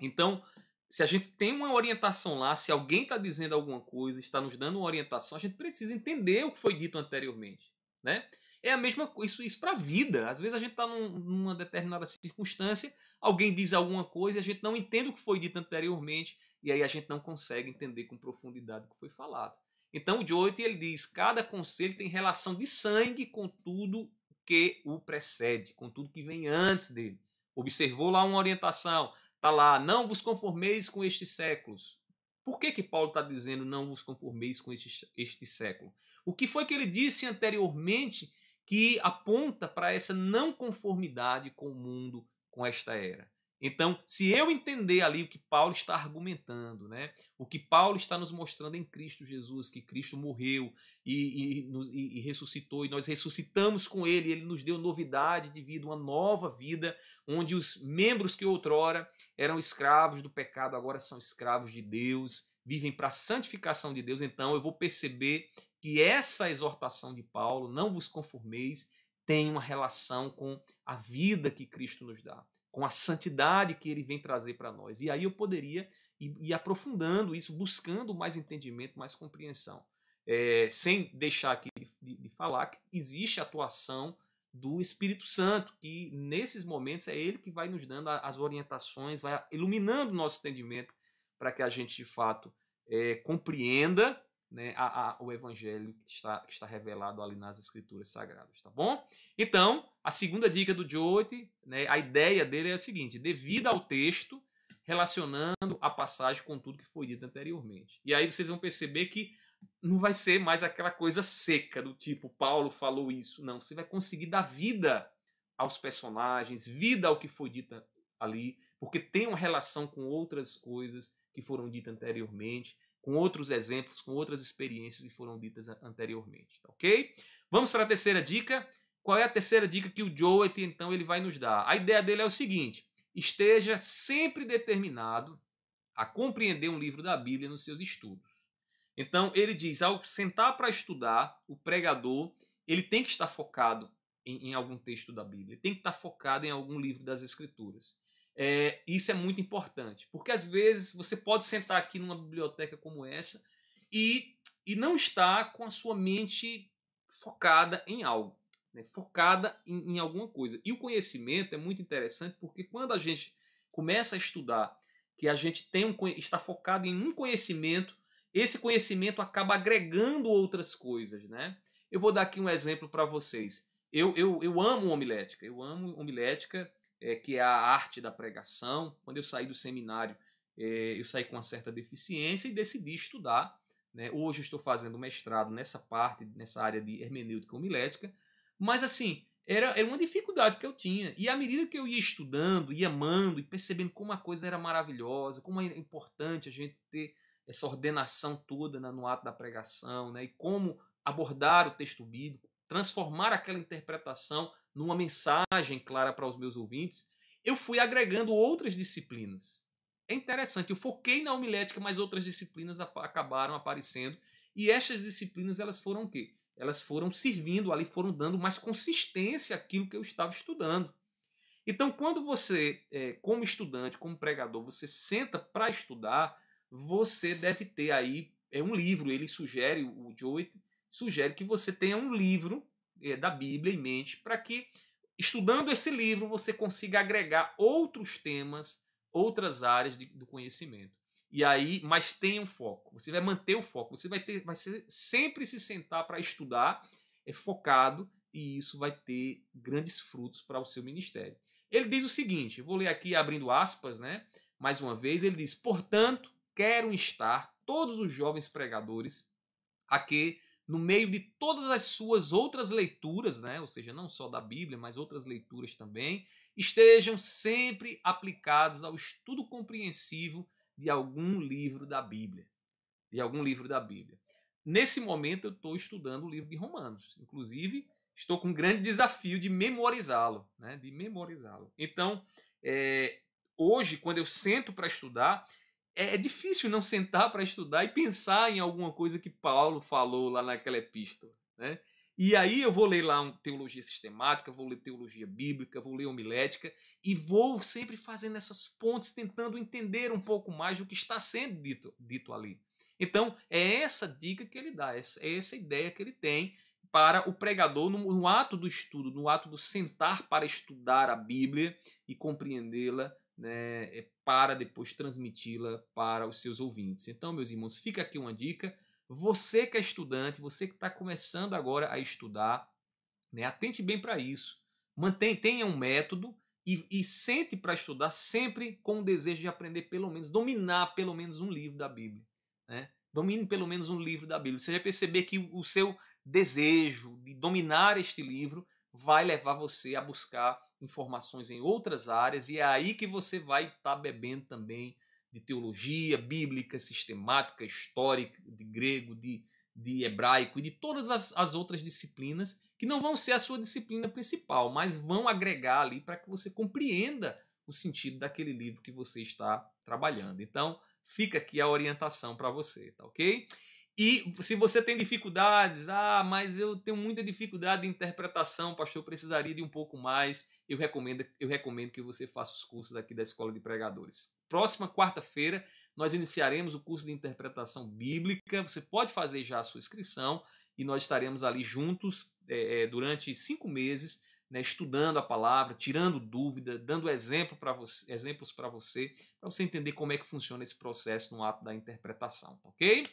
S1: Então, se a gente tem uma orientação lá, se alguém está dizendo alguma coisa, está nos dando uma orientação, a gente precisa entender o que foi dito anteriormente né? É a mesma coisa, isso, isso para a vida. Às vezes a gente está num, numa determinada circunstância, alguém diz alguma coisa e a gente não entende o que foi dito anteriormente, e aí a gente não consegue entender com profundidade o que foi falado. Então o Joite, ele diz: cada conselho tem relação de sangue com tudo que o precede, com tudo que vem antes dele. Observou lá uma orientação, tá lá, não vos conformeis com estes séculos. Por que que Paulo está dizendo não vos conformeis com este, este século? O que foi que ele disse anteriormente que aponta para essa não conformidade com o mundo, com esta era? Então, se eu entender ali o que Paulo está argumentando, né? o que Paulo está nos mostrando em Cristo Jesus, que Cristo morreu e, e, e, ressuscitou, e nós ressuscitamos com Ele, Ele nos deu novidade de vida, uma nova vida, onde os membros que outrora eram escravos do pecado agora são escravos de Deus, vivem para a santificação de Deus. Então, eu vou perceber que essa exortação de Paulo, não vos conformeis, tem uma relação com a vida que Cristo nos dá, com a santidade que ele vem trazer para nós. E aí eu poderia ir, ir, aprofundando isso, buscando mais entendimento, mais compreensão. É, sem deixar aqui de, de falar que existe a atuação do Espírito Santo, que nesses momentos é ele que vai nos dando as orientações, vai iluminando o nosso entendimento para que a gente de fato é, compreenda né, a, a, o evangelho que está, que está revelado ali nas escrituras sagradas, tá bom? Então, a segunda dica do Joyce, né, a ideia dele é a seguinte, devido ao texto, relacionando a passagem com tudo que foi dito anteriormente. E aí vocês vão perceber que não vai ser mais aquela coisa seca do tipo Paulo falou isso, não, você vai conseguir dar vida aos personagens, vida ao que foi dito ali, porque tem uma relação com outras coisas que foram ditas anteriormente com outros exemplos, com outras experiências que foram ditas anteriormente, tá ok? Vamos para a terceira dica. Qual é a terceira dica que o Joet então ele vai nos dar? A ideia dele é o seguinte: esteja sempre determinado a compreender um livro da Bíblia nos seus estudos. Então ele diz, ao sentar para estudar, o pregador ele tem que estar focado em, em algum texto da Bíblia, tem que estar focado em algum livro das Escrituras. É, isso é muito importante, porque às vezes você pode sentar aqui numa biblioteca como essa e, e não está com a sua mente focada em algo, né? focada em, em alguma coisa. E o conhecimento é muito interessante porque quando a gente começa a estudar, que a gente tem um, está focado em um conhecimento, esse conhecimento acaba agregando outras coisas, né? Eu vou dar aqui um exemplo para vocês. Eu, eu, eu amo homilética, eu amo homilética é, que é a arte da pregação. Quando eu saí do seminário, é, eu saí com uma certa deficiência e decidi estudar. Né? Hoje estou fazendo mestrado nessa parte, nessa área de hermenêutica homilética, mas assim, era, era uma dificuldade que eu tinha. E à medida que eu ia estudando, ia amando e percebendo como a coisa era maravilhosa, como é importante a gente ter essa ordenação toda né, no ato da pregação, né, e como abordar o texto bíblico, transformar aquela interpretação numa mensagem clara para os meus ouvintes, eu fui agregando outras disciplinas. É interessante, eu foquei na homilética, mas outras disciplinas acabaram aparecendo. E estas disciplinas, elas foram o quê? Elas foram servindo ali, foram dando mais consistência àquilo que eu estava estudando. Então, quando você, é, como estudante, como pregador, você senta para estudar, você deve ter aí, é um livro, ele sugere, o Joey sugere que você tenha um livro eh, da Bíblia em mente, para que, estudando esse livro, você consiga agregar outros temas, outras áreas de, do conhecimento. E aí, mas tenha um foco. Você vai manter o foco. Você vai ter, vai ser, sempre se sentar para estudar, é focado, e isso vai ter grandes frutos para o seu ministério. Ele diz o seguinte: vou ler aqui abrindo aspas, né? Mais uma vez, ele diz: portanto, quero instar todos os jovens pregadores a que no meio de todas as suas outras leituras, né? ou seja, não só da Bíblia, mas outras leituras também, estejam sempre aplicados ao estudo compreensivo de algum livro da Bíblia. De algum livro da Bíblia. Nesse momento eu estou estudando o livro de Romanos. Inclusive, estou com um grande desafio de memorizá-lo. Né? De memorizá-lo. Então, é, hoje, quando eu sento para estudar, é, é, difícil não sentar para estudar e pensar em alguma coisa que Paulo falou lá naquela epístola, né? E aí eu vou ler lá um, teologia sistemática, vou ler teologia bíblica, vou ler homilética e vou sempre fazendo essas pontes, tentando entender um pouco mais do que está sendo dito, dito ali. Então, é essa dica que ele dá, é essa é ideia que ele tem para o pregador no, no ato do estudo, no ato do sentar para estudar a Bíblia e compreendê-la né, é, para depois transmiti-la para os seus ouvintes. Então, meus irmãos, fica aqui uma dica. Você que é estudante, você que está começando agora a estudar, né, atente bem para isso. Mantém, tenha um método e, e sente para estudar sempre com o desejo de aprender pelo menos, dominar pelo menos um livro da Bíblia. Né? Domine pelo menos um livro da Bíblia. Você vai perceber que o seu desejo de dominar este livro vai levar você a buscar informações em outras áreas e é aí que você vai estar tá bebendo também de teologia bíblica, sistemática, histórica, de grego, de, de hebraico e de todas as, as outras disciplinas que não vão ser a sua disciplina principal, mas vão agregar ali para que você compreenda o sentido daquele livro que você está trabalhando. Então, fica aqui a orientação para você, tá ok? E se você tem dificuldades, ah, mas eu tenho muita dificuldade de interpretação, pastor, eu precisaria de um pouco mais. Eu recomendo, eu recomendo que você faça os cursos aqui da Escola de Pregadores. Próxima quarta-feira nós iniciaremos o curso de interpretação bíblica. Você pode fazer já a sua inscrição e nós estaremos ali juntos é, durante cinco meses, né, estudando a palavra, tirando dúvida, dando exemplo pra você, exemplos para você, para você entender como é que funciona esse processo no ato da interpretação, tá ok?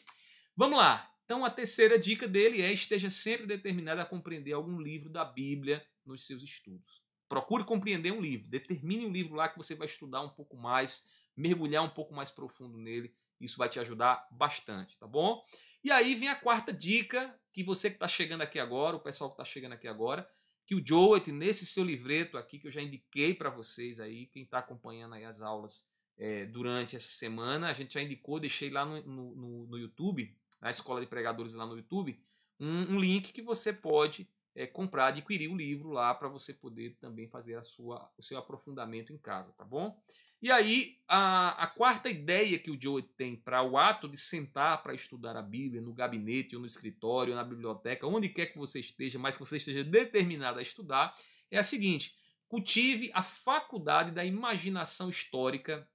S1: Vamos lá. Então a terceira dica dele é esteja sempre determinado a compreender algum livro da Bíblia nos seus estudos. Procure compreender um livro, determine um livro lá que você vai estudar um pouco mais, mergulhar um pouco mais profundo nele. Isso vai te ajudar bastante, tá bom? E aí vem a quarta dica, que você que está chegando aqui agora, o pessoal que está chegando aqui agora, que o Joet, nesse seu livreto aqui, que eu já indiquei para vocês aí, quem está acompanhando aí as aulas é, durante essa semana, a gente já indicou, deixei lá no, no, no YouTube, na Escola de Pregadores lá no YouTube, um, um link que você pode é, comprar, adquirir o livro lá para você poder também fazer a sua, o seu aprofundamento em casa, tá bom? E aí, a, a quarta ideia que o Joe tem para o ato de sentar para estudar a Bíblia no gabinete, ou no escritório, ou na biblioteca, onde quer que você esteja, mas que você esteja determinado a estudar, é a seguinte: cultive a faculdade da imaginação histórica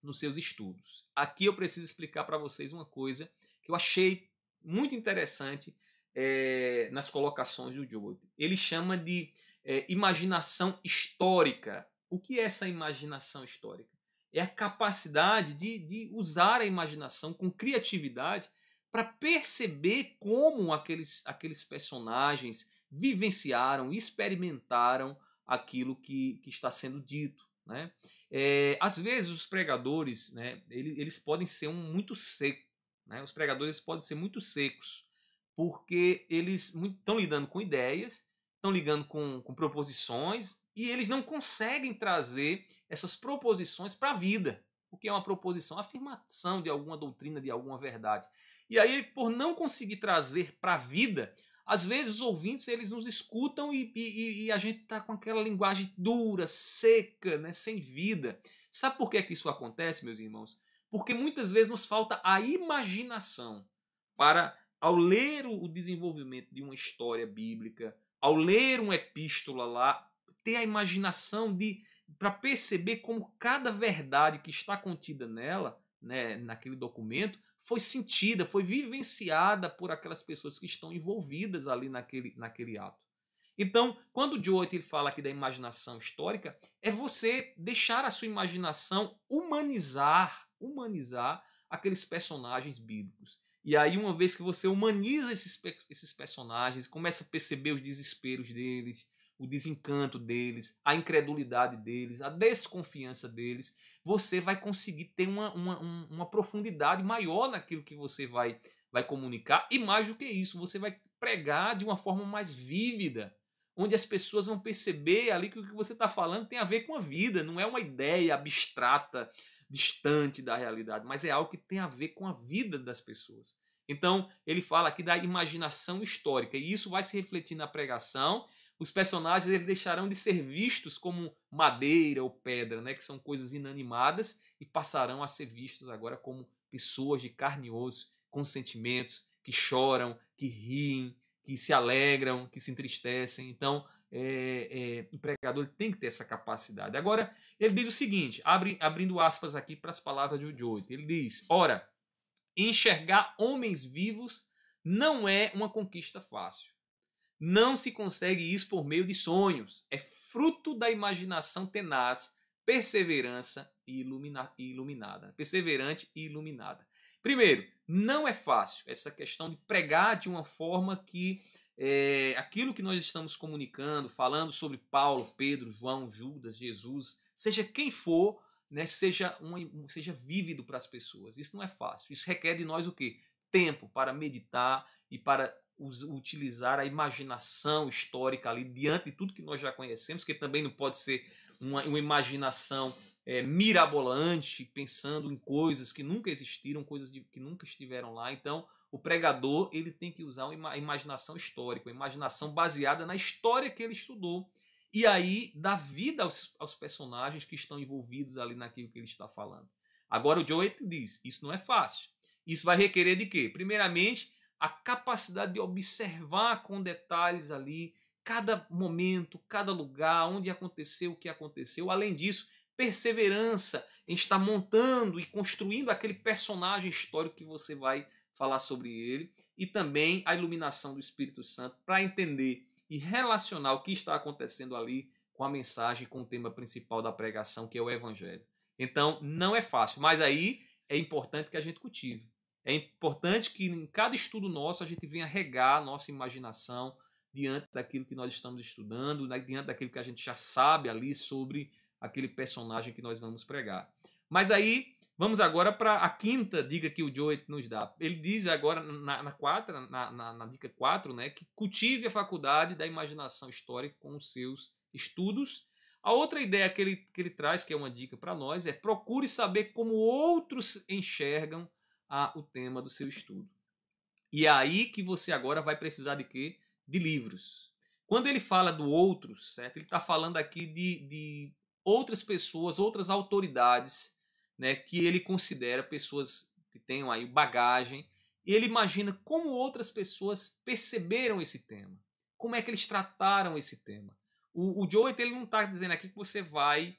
S1: nos seus estudos. Aqui eu preciso explicar para vocês uma coisa que eu achei muito interessante é, nas colocações do Joe. Ele chama de é, imaginação histórica. O que é essa imaginação histórica? É a capacidade de, de usar a imaginação com criatividade para perceber como aqueles, aqueles personagens vivenciaram, experimentaram aquilo que, que está sendo dito. Né? É, às vezes os pregadores né, eles, eles podem ser um muito seco né? Os pregadores podem ser muito secos, porque eles estão lidando com ideias, estão ligando com, com proposições, e eles não conseguem trazer essas proposições para a vida. O que é uma proposição? Afirmação de alguma doutrina, de alguma verdade. E aí, por não conseguir trazer para a vida, às vezes os ouvintes eles nos escutam e, e, e a gente está com aquela linguagem dura, seca, né, sem vida. Sabe por que, é que isso acontece, meus irmãos? porque muitas vezes nos falta a imaginação para, ao ler o desenvolvimento de uma história bíblica, ao ler uma epístola lá, ter a imaginação de para perceber como cada verdade que está contida nela, né, naquele documento, foi sentida, foi vivenciada por aquelas pessoas que estão envolvidas ali naquele, naquele ato. Então, quando o Joe ele fala aqui da imaginação histórica, é você deixar a sua imaginação humanizar humanizar aqueles personagens bíblicos. E aí, uma vez que você humaniza esses, esses personagens, começa a perceber os desesperos deles, o desencanto deles, a incredulidade deles, a desconfiança deles, você vai conseguir ter uma, uma, uma profundidade maior naquilo que você vai, vai comunicar. E mais do que isso, você vai pregar de uma forma mais vívida, onde as pessoas vão perceber ali que o que você está falando tem a ver com a vida, não é uma ideia abstrata distante da realidade, mas é algo que tem a ver com a vida das pessoas. Então, ele fala aqui da imaginação histórica, e isso vai se refletir na pregação. Os personagens eles deixarão de ser vistos como madeira ou pedra, né, que são coisas inanimadas, e passarão a ser vistos agora como pessoas de carne e osso, com sentimentos, que choram, que riem, que se alegram, que se entristecem. Então, é, é, o pregador tem que ter essa capacidade. Agora, ele diz o seguinte, abre, abrindo aspas aqui para as palavras de 8. Ele diz: Ora, enxergar homens vivos não é uma conquista fácil. Não se consegue isso por meio de sonhos. É fruto da imaginação tenaz, perseverança e ilumina, iluminada. Perseverante e iluminada. Primeiro, não é fácil essa questão de pregar de uma forma que é, aquilo que nós estamos comunicando, falando sobre Paulo, Pedro, João, Judas, Jesus, seja quem for, né, seja, um, seja vívido para as pessoas. Isso não é fácil. Isso requer de nós o quê? Tempo para meditar e para utilizar a imaginação histórica ali diante de tudo que nós já conhecemos, que também não pode ser uma, uma imaginação é, mirabolante, pensando em coisas que nunca existiram, coisas de, que nunca estiveram lá. Então, o pregador ele tem que usar uma imaginação histórica, uma imaginação baseada na história que ele estudou. E aí dá vida aos, aos personagens que estão envolvidos ali naquilo que ele está falando. Agora o Joe diz, isso não é fácil. Isso vai requerer de quê? Primeiramente, a capacidade de observar com detalhes ali cada momento, cada lugar, onde aconteceu, o que aconteceu. Além disso, perseverança em estar montando e construindo aquele personagem histórico que você vai falar sobre ele, e também a iluminação do Espírito Santo para entender e relacionar o que está acontecendo ali com a mensagem, com o tema principal da pregação, que é o Evangelho. Então, não é fácil, mas aí é importante que a gente cultive. É importante que em cada estudo nosso a gente venha regar a nossa imaginação diante daquilo que nós estamos estudando, né, diante daquilo que a gente já sabe ali sobre aquele personagem que nós vamos pregar. Mas aí Vamos agora para a quinta dica que o Joe nos dá. Ele diz agora na, na, quatro, na, na, na dica 4 né, que cultive a faculdade da imaginação histórica com os seus estudos. A outra ideia que ele, que ele traz, que é uma dica para nós, é procure saber como outros enxergam a, o tema do seu estudo. E é aí que você agora vai precisar de quê? De livros. Quando ele fala do outros, certo? Ele está falando aqui de, de outras pessoas, outras autoridades né, que ele considera pessoas que tenham aí bagagem, e ele imagina como outras pessoas perceberam esse tema, como é que eles trataram esse tema. O, o Joey ele não está dizendo aqui que você vai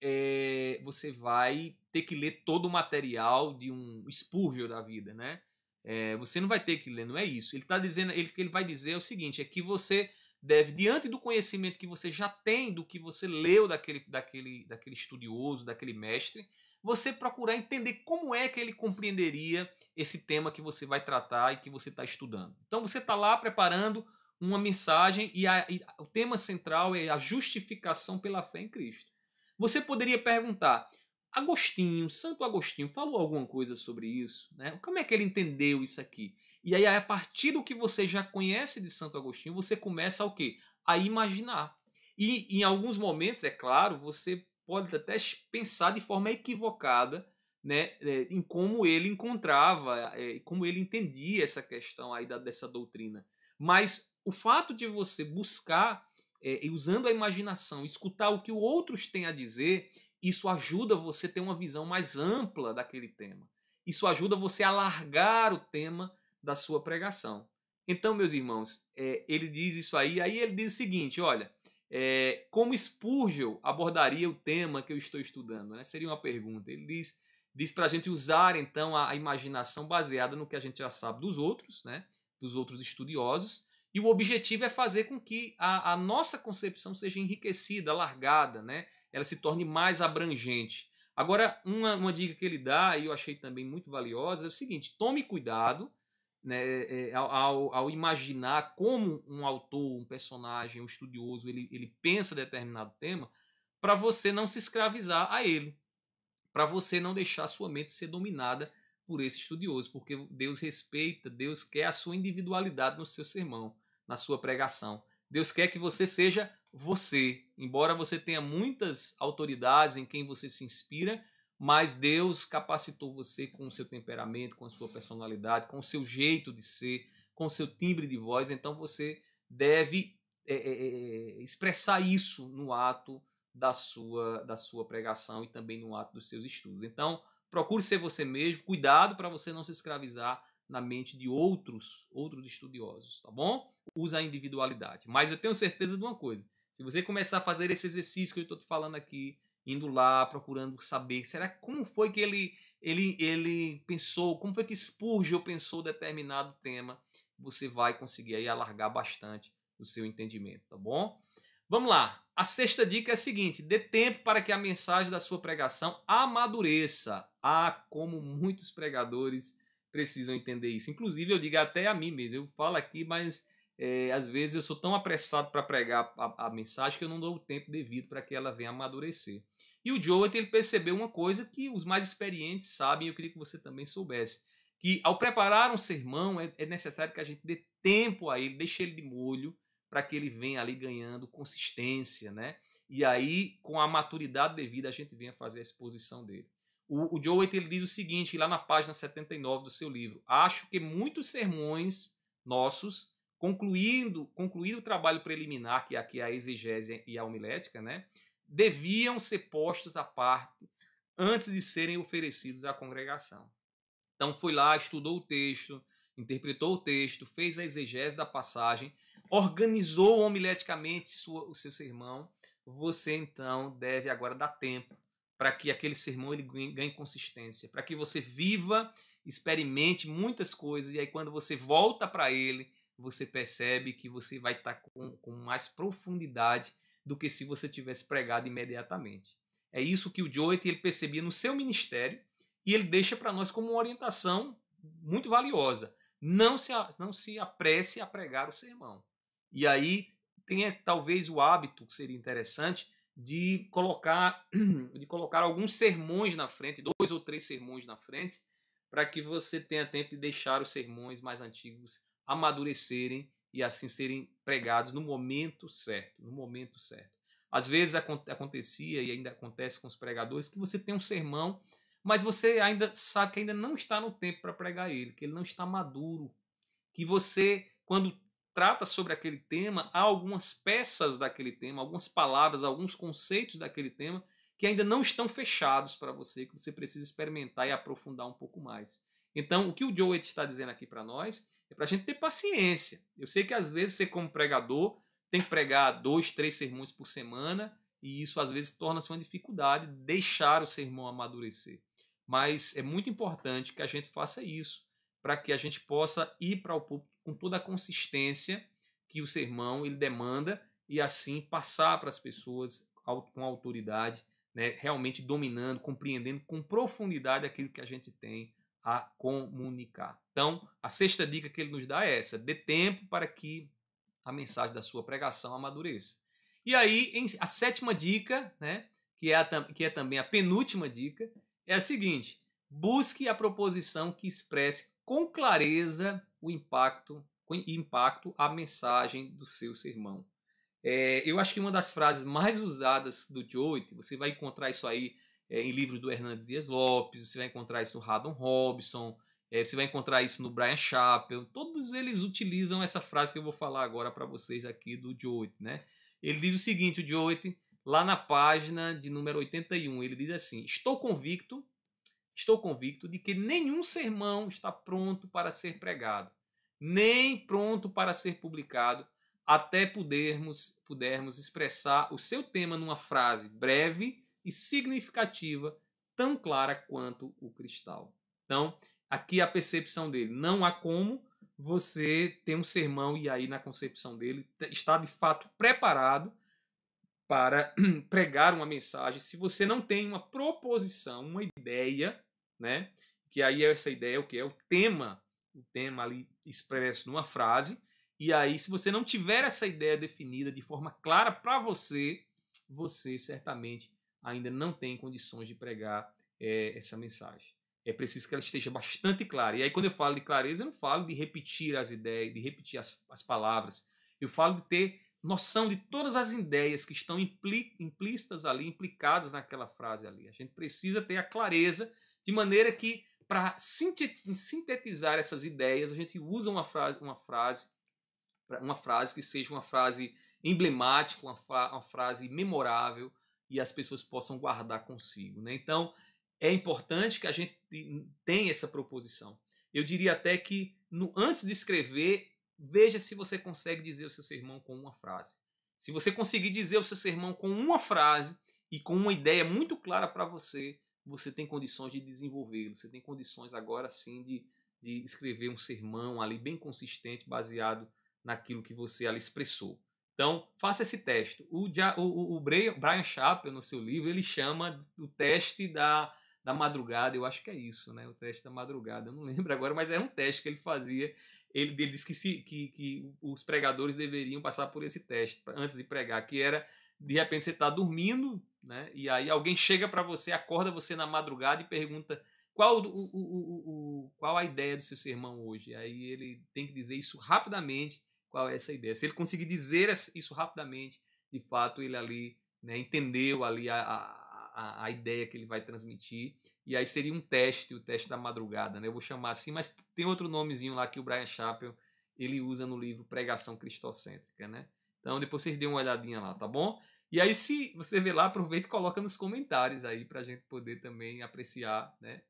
S1: é, você vai ter que ler todo o material de um Spurgeon da vida, né? É, você não vai ter que ler, não é isso. Ele está dizendo, ele que ele vai dizer é o seguinte, é que você deve, diante do conhecimento que você já tem, do que você leu daquele, daquele, daquele estudioso, daquele mestre, você procurar entender como é que ele compreenderia esse tema que você vai tratar e que você está estudando. Então você está lá preparando uma mensagem e, a, e o tema central é a justificação pela fé em Cristo. Você poderia perguntar, Agostinho, Santo Agostinho, falou alguma coisa sobre isso? Né? Como é que ele entendeu isso aqui? E aí, a partir do que você já conhece de Santo Agostinho, você começa o quê? A imaginar. E em alguns momentos, é claro, você pode até pensar de forma equivocada né, é, em como ele encontrava, é, como ele entendia essa questão aí dessa doutrina. Mas o fato de você buscar, é, usando a imaginação, escutar o que outros têm a dizer, isso ajuda você a ter uma visão mais ampla daquele tema. Isso ajuda você a alargar o tema da sua pregação. Então, meus irmãos, é, ele diz isso aí, aí ele diz o seguinte: olha, é, como Spurgeon abordaria o tema que eu estou estudando? Né? Seria uma pergunta. Ele diz, diz para a gente usar, então, a, a imaginação baseada no que a gente já sabe dos outros, né? dos outros estudiosos, e o objetivo é fazer com que a, a nossa concepção seja enriquecida, alargada, né? ela se torne mais abrangente. Agora, uma, uma dica que ele dá, e eu achei também muito valiosa, é o seguinte: tome cuidado né, é, é, ao, ao, imaginar como um autor, um personagem, um estudioso, ele, ele pensa determinado tema, para você não se escravizar a ele, para você não deixar sua mente ser dominada por esse estudioso, porque Deus respeita, Deus quer a sua individualidade no seu sermão, na sua pregação. Deus quer que você seja você, embora você tenha muitas autoridades em quem você se inspira, mas Deus capacitou você com o seu temperamento, com a sua personalidade, com o seu jeito de ser, com o seu timbre de voz. Então você deve é, é, expressar isso no ato da sua, da sua pregação e também no ato dos seus estudos. Então procure ser você mesmo, cuidado para você não se escravizar na mente de outros outros estudiosos, tá bom? Usa a individualidade. Mas eu tenho certeza de uma coisa: se você começar a fazer esse exercício que eu estou te falando aqui indo lá procurando saber será como foi que ele ele ele pensou como foi que Spurgeon pensou determinado tema você vai conseguir aí alargar bastante o seu entendimento tá bom vamos lá a sexta dica é a seguinte dê tempo para que a mensagem da sua pregação amadureça ah como muitos pregadores precisam entender isso inclusive eu digo até a mim mesmo eu falo aqui mas é, às vezes eu sou tão apressado para pregar a, a, mensagem que eu não dou o tempo devido para que ela venha amadurecer. E o Joey ele percebeu uma coisa que os mais experientes sabem, eu queria que você também soubesse, que ao preparar um sermão é, é necessário que a gente dê tempo a ele, deixe ele de molho, para que ele venha ali ganhando consistência, né? E aí, com a maturidade devida, a gente venha fazer a exposição dele. O, o Jowett ele diz o seguinte, lá na página 79 do seu livro: Acho que muitos sermões nossos, concluindo, concluído o trabalho preliminar, que é aqui é a exegese e a homilética, né? deviam ser postos à parte antes de serem oferecidos à congregação. Então foi lá, estudou o texto, interpretou o texto, fez a exegese da passagem, organizou homileticamente sua, o seu sermão. Você então deve agora dar tempo para que aquele sermão ele ganhe, ganhe consistência, para que você viva, experimente muitas coisas e aí quando você volta para ele, você percebe que você vai estar tá com, com mais profundidade do que se você tivesse pregado imediatamente. É isso que o Joey ele percebia no seu ministério e ele deixa para nós como uma orientação muito valiosa. Não se, não se apresse a pregar o sermão. E aí tenha talvez o hábito, que seria interessante, de colocar, de colocar alguns sermões na frente, dois ou três sermões na frente, para que você tenha tempo de deixar os sermões mais antigos amadurecerem e assim serem pregados no momento certo, no momento certo. Às vezes acontecia e ainda acontece com os pregadores que você tem um sermão, mas você ainda sabe que ainda não está no tempo para pregar ele, que ele não está maduro, que você quando trata sobre aquele tema, há algumas peças daquele tema, algumas palavras, alguns conceitos daquele tema que ainda não estão fechados para você, que você precisa experimentar e aprofundar um pouco mais. Então, o que o Joe está dizendo aqui para nós é para a gente ter paciência. Eu sei que às vezes você, como pregador, tem que pregar dois, três sermões por semana e isso às vezes torna-se uma dificuldade deixar o sermão amadurecer. Mas é muito importante que a gente faça isso para que a gente possa ir para o público com toda a consistência que o sermão ele demanda e assim passar para as pessoas com autoridade, né, realmente dominando, compreendendo com profundidade aquilo que a gente tem a comunicar. Então, a sexta dica que ele nos dá é essa: dê tempo para que a mensagem da sua pregação amadureça. E aí, a sétima dica, né, que, é a, que é também a penúltima dica, é a seguinte: busque a proposição que expresse com clareza o impacto, o impacto a mensagem do seu sermão. É, eu acho que uma das frases mais usadas do Joey, você vai encontrar isso aí é, em livros do Hernandes Dias Lopes, você vai encontrar isso no Radon Robson, é, você vai encontrar isso no Brian Chappell. Todos eles utilizam essa frase que eu vou falar agora para vocês aqui do Dewitt, né? Ele diz o seguinte, o Dewitt, lá na página de número 81, ele diz assim: "Estou convicto, estou convicto de que nenhum sermão está pronto para ser pregado, nem pronto para ser publicado." até podermos, pudermos expressar o seu tema numa frase breve e significativa, tão clara quanto o cristal. Então, aqui a percepção dele. Não há como você ter um sermão e aí, na concepção dele, está de fato preparado para pregar uma mensagem. Se você não tem uma proposição, uma ideia, né? Que aí é essa ideia o que é o tema, o tema ali expresso numa frase. E aí, se você não tiver essa ideia definida de forma clara para você, você certamente ainda não tem condições de pregar é, essa mensagem. É preciso que ela esteja bastante clara. E aí, quando eu falo de clareza, eu não falo de repetir as ideias, de repetir as, as palavras. Eu falo de ter noção de todas as ideias que estão implícitas ali, implicadas naquela frase ali. A gente precisa ter a clareza de maneira que, para sintetizar essas ideias, a gente usa uma frase, uma frase, uma frase que seja uma frase emblemática, uma, uma frase memorável, e as pessoas possam guardar consigo. Né? Então, é importante que a gente tenha essa proposição. Eu diria até que, no, antes de escrever, veja se você consegue dizer o seu sermão com uma frase. Se você conseguir dizer o seu sermão com uma frase e com uma ideia muito clara para você, você tem condições de desenvolvê-lo. Você tem condições agora sim de, de escrever um sermão ali bem consistente, baseado naquilo que você ali expressou. Então, faça esse teste. O, o, o Brian Chappell, no seu livro, ele chama o teste da, da madrugada, eu acho que é isso, né? O teste da madrugada, eu não lembro agora, mas é um teste que ele fazia. Ele, ele disse que, se, que, que os pregadores deveriam passar por esse teste antes de pregar, que era de repente você está dormindo, né? E aí alguém chega para você, acorda você na madrugada e pergunta qual, o, o, o, qual a ideia do seu sermão hoje. Aí ele tem que dizer isso rapidamente qual é essa ideia. Se ele conseguir dizer isso rapidamente, de fato, ele ali né, entendeu ali a, a, a, ideia que ele vai transmitir. E aí seria um teste, o teste da madrugada, né? Eu vou chamar assim, mas tem outro nomezinho lá que o Brian Chappell ele usa no livro Pregação Cristocêntrica, né? Então depois vocês dêem uma olhadinha lá, tá bom? E aí se você vê lá, aproveita e coloca nos comentários aí para a gente poder também apreciar, né?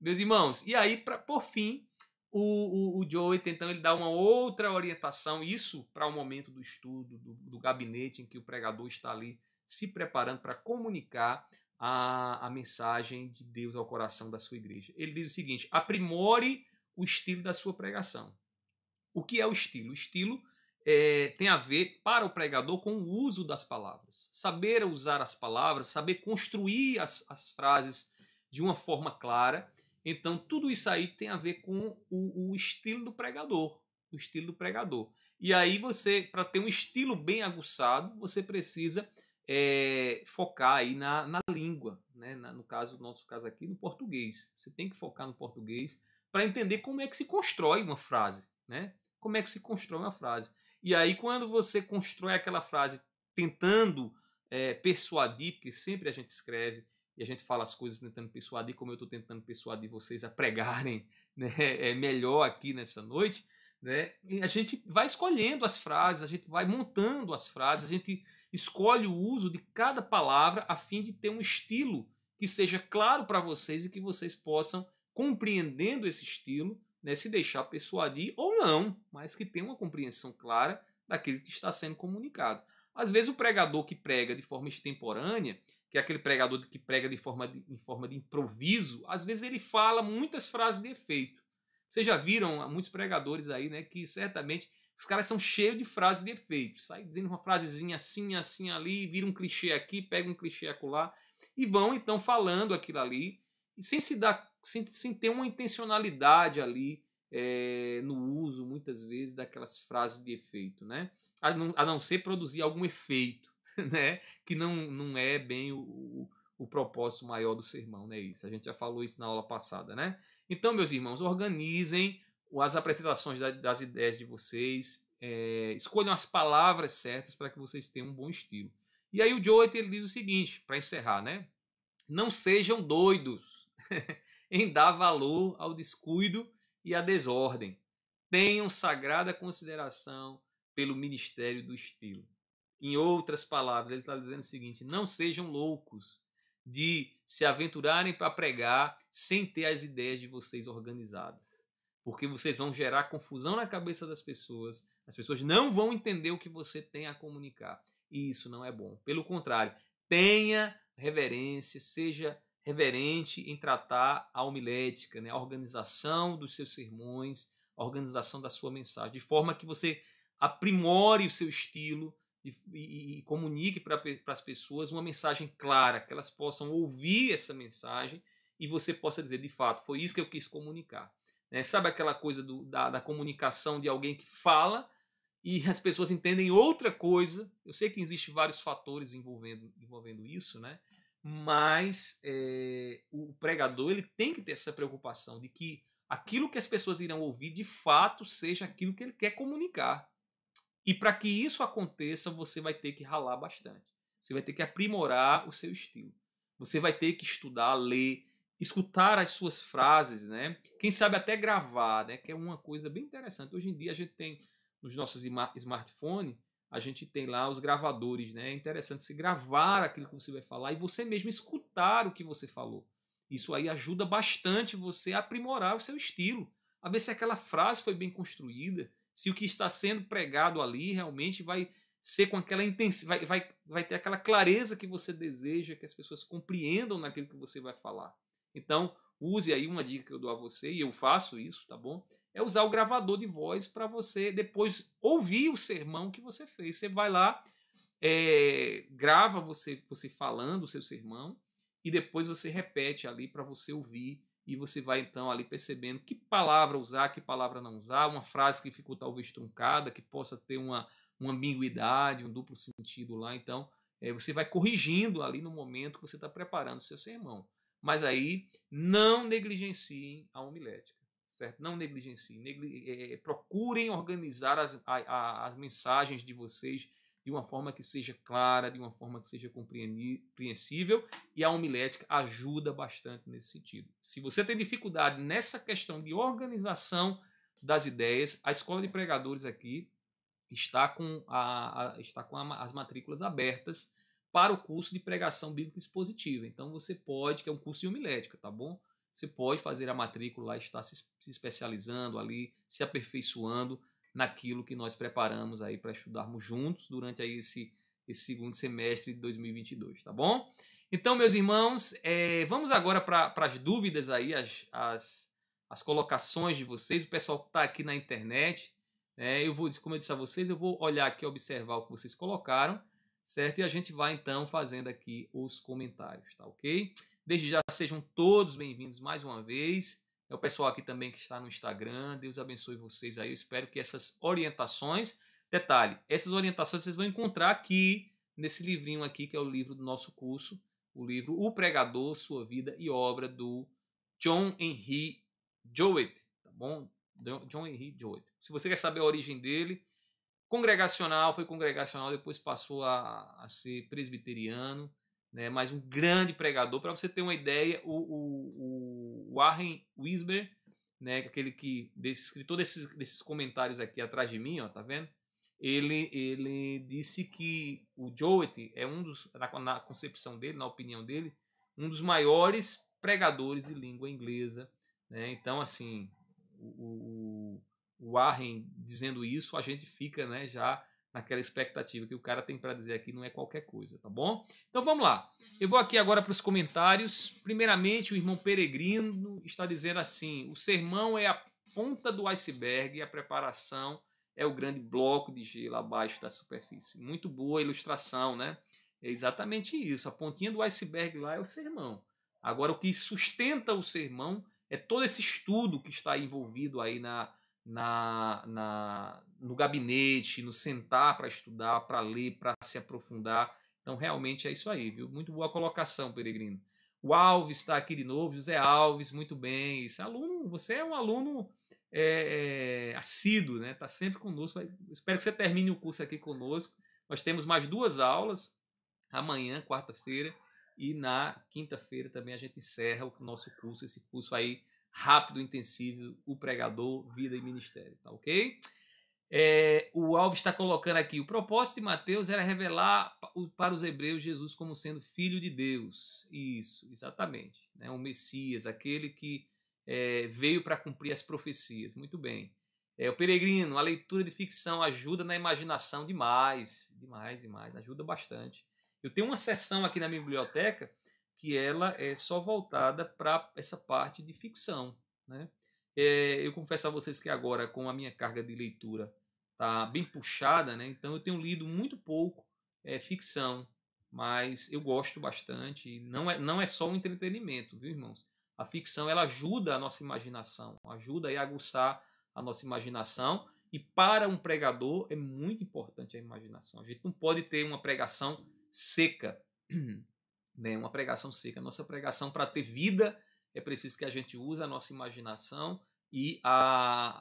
S1: Meus irmãos, e aí, pra, por fim, o, o, o Joe então, ele dá uma outra orientação, isso para o momento do estudo, do, do, gabinete em que o pregador está ali se preparando para comunicar a, a mensagem de Deus ao coração da sua igreja. Ele diz o seguinte: aprimore o estilo da sua pregação. O que é o estilo? O estilo é, tem a ver para o pregador com o uso das palavras. Saber usar as palavras, saber construir as, as frases de uma forma clara então, tudo isso aí tem a ver com o, o estilo do pregador. O estilo do pregador. E aí, você, para ter um estilo bem aguçado, você precisa é, focar aí na, na língua. Né? Na, no caso, nosso caso aqui, no português. Você tem que focar no português para entender como é que se constrói uma frase. Né? Como é que se constrói uma frase. E aí, quando você constrói aquela frase tentando é, persuadir, porque sempre a gente escreve, e a gente fala as coisas tentando persuadir, como eu estou tentando persuadir vocês a pregarem né, é melhor aqui nessa noite, né? E a gente vai escolhendo as frases, a gente vai montando as frases, a gente escolhe o uso de cada palavra a fim de ter um estilo que seja claro para vocês e que vocês possam, compreendendo esse estilo, né, se deixar persuadir ou não, mas que tenha uma compreensão clara daquilo que está sendo comunicado. Às vezes o pregador que prega de forma extemporânea, que é aquele pregador que prega de forma de, em forma de improviso, às vezes ele fala muitas frases de efeito. Vocês já viram muitos pregadores aí, né, que certamente os caras são cheios de frases de efeito. Sai dizendo uma frasezinha assim, assim ali, vira um clichê aqui, pega um clichê acolá e vão então falando aquilo ali e sem se dar, sem, sem ter uma intencionalidade ali é, no uso muitas vezes daquelas frases de efeito, né? A não, a não ser produzir algum efeito. né? Que não, não é bem o, o, o propósito maior do sermão, né? Isso. A gente já falou isso na aula passada, né? Então, meus irmãos, organizem as apresentações das ideias de vocês, é, escolham as palavras certas para que vocês tenham um bom estilo. E aí o Joet ele diz o seguinte, para encerrar, né? Não sejam doidos em dar valor ao descuido e à desordem. Tenham sagrada consideração pelo ministério do estilo. Em outras palavras, ele está dizendo o seguinte: não sejam loucos de se aventurarem para pregar sem ter as ideias de vocês organizadas, porque vocês vão gerar confusão na cabeça das pessoas, as pessoas não vão entender o que você tem a comunicar, e isso não é bom. Pelo contrário, tenha reverência, seja reverente em tratar a homilética, né? a organização dos seus sermões, a organização da sua mensagem, de forma que você aprimore o seu estilo, e, e, e comunique para as pessoas uma mensagem clara, que elas possam ouvir essa mensagem e você possa dizer, de fato, foi isso que eu quis comunicar. Né? Sabe aquela coisa do, da, da comunicação de alguém que fala e as pessoas entendem outra coisa? Eu sei que existem vários fatores envolvendo, envolvendo isso, né? mas é, o pregador ele tem que ter essa preocupação de que aquilo que as pessoas irão ouvir de fato seja aquilo que ele quer comunicar. E para que isso aconteça, você vai ter que ralar bastante. Você vai ter que aprimorar o seu estilo. Você vai ter que estudar, ler, escutar as suas frases, né? Quem sabe até gravar, né? Que é uma coisa bem interessante. Hoje em dia a gente tem nos nossos smartphones, a gente tem lá os gravadores, né? É interessante se gravar aquilo que você vai falar e você mesmo escutar o que você falou. Isso aí ajuda bastante você a aprimorar o seu estilo, a ver se aquela frase foi bem construída, se o que está sendo pregado ali realmente vai ser com aquela intensidade, vai, vai, vai ter aquela clareza que você deseja que as pessoas compreendam naquilo que você vai falar. Então, use aí uma dica que eu dou a você, e eu faço isso, tá bom? É usar o gravador de voz para você depois ouvir o sermão que você fez. Você vai lá, é, grava você, você falando o seu sermão e depois você repete ali para você ouvir e você vai então ali percebendo que palavra usar, que palavra não usar, uma frase que ficou talvez truncada, que possa ter uma, uma ambiguidade, um duplo sentido lá. Então, é, você vai corrigindo ali no momento que você está preparando seu sermão. Mas aí, não negligenciem a homilética, certo? Não negligenciem. Negli é, é procurem organizar as, a, a, as mensagens de vocês de uma forma que seja clara, de uma forma que seja compreensível, e a homilética ajuda bastante nesse sentido. Se você tem dificuldade nessa questão de organização das ideias, a escola de pregadores aqui está com, a, a está com a, as matrículas abertas para o curso de pregação bíblica expositiva. Então você pode, que é um curso de homilética, tá bom? Você pode fazer a matrícula lá, estar se, se especializando ali, se aperfeiçoando naquilo que nós preparamos aí para estudarmos juntos durante aí esse, esse segundo semestre de 2022, tá bom? Então, meus irmãos, é, vamos agora para as dúvidas aí, as, as, as, colocações de vocês, o pessoal que está aqui na internet. Né, eu vou, como eu disse a vocês, eu vou olhar aqui, observar o que vocês colocaram, certo? E a gente vai então fazendo aqui os comentários, tá ok? Desde já sejam todos bem-vindos mais uma vez é o pessoal aqui também que está no Instagram. Deus abençoe vocês aí. Eu espero que essas orientações, detalhe, essas orientações vocês vão encontrar aqui nesse livrinho aqui, que é o livro do nosso curso, o livro O Pregador, Sua Vida e Obra, do John Henry Jowett, tá bom? John Henry Jowett. Se você quer saber a origem dele, congregacional, foi congregacional, depois passou a, a ser presbiteriano, né, mas um grande pregador. Para você ter uma ideia, o, o, o Warren Wisber, né, é aquele que desse, escritor desses, desses comentários aqui atrás de mim, ó, tá vendo? Ele, ele disse que o Jowett é um dos, na, na concepção dele, na opinião dele, um dos maiores pregadores de língua inglesa. Né? Então, assim, o, o, o Warren dizendo isso, a gente fica né, já naquela expectativa que o cara tem para dizer aqui não é qualquer coisa, tá bom? Então vamos lá. Eu vou aqui agora para os comentários. Primeiramente, o irmão Peregrino está dizendo assim: o sermão é a ponta do iceberg e a preparação é o grande bloco de gelo abaixo da superfície. Muito boa ilustração, né? É exatamente isso. A pontinha do iceberg lá é o sermão. Agora, o que sustenta o sermão é todo esse estudo que está envolvido aí na, na, na, no gabinete, no sentar para estudar, para ler, para se aprofundar. Então, realmente é isso aí, viu? Muito boa colocação, Peregrino. O Alves está aqui de novo, José Alves, muito bem. Esse aluno, você é um aluno é, é, assíduo, né? Está sempre conosco. Espero que você termine o curso aqui conosco. Nós temos mais duas aulas amanhã, quarta-feira, e na quinta-feira também a gente encerra o nosso curso, esse curso aí rápido, intensivo, o pregador, vida e ministério, tá ok? É, o Alves está colocando aqui: o propósito de Mateus era revelar para os hebreus Jesus como sendo filho de Deus. Isso, exatamente. Né? O Messias, aquele que é, veio para cumprir as profecias. Muito bem. É, o Peregrino, a leitura de ficção ajuda na imaginação demais, demais, demais, ajuda bastante. Eu tenho uma sessão aqui na minha biblioteca que ela é só voltada para essa parte de ficção. Né? É, eu confesso a vocês que agora, com a minha carga de leitura tá bem puxada, né? Então eu tenho lido muito pouco é, ficção, mas eu gosto bastante. Não é, não é só um entretenimento, viu, irmãos? A ficção ela ajuda a nossa imaginação, ajuda a aguçar a nossa imaginação. E para um pregador é muito importante a imaginação. A gente não pode ter uma pregação seca, né? Uma pregação seca. Nossa pregação para ter vida é preciso que a gente use a nossa imaginação e a,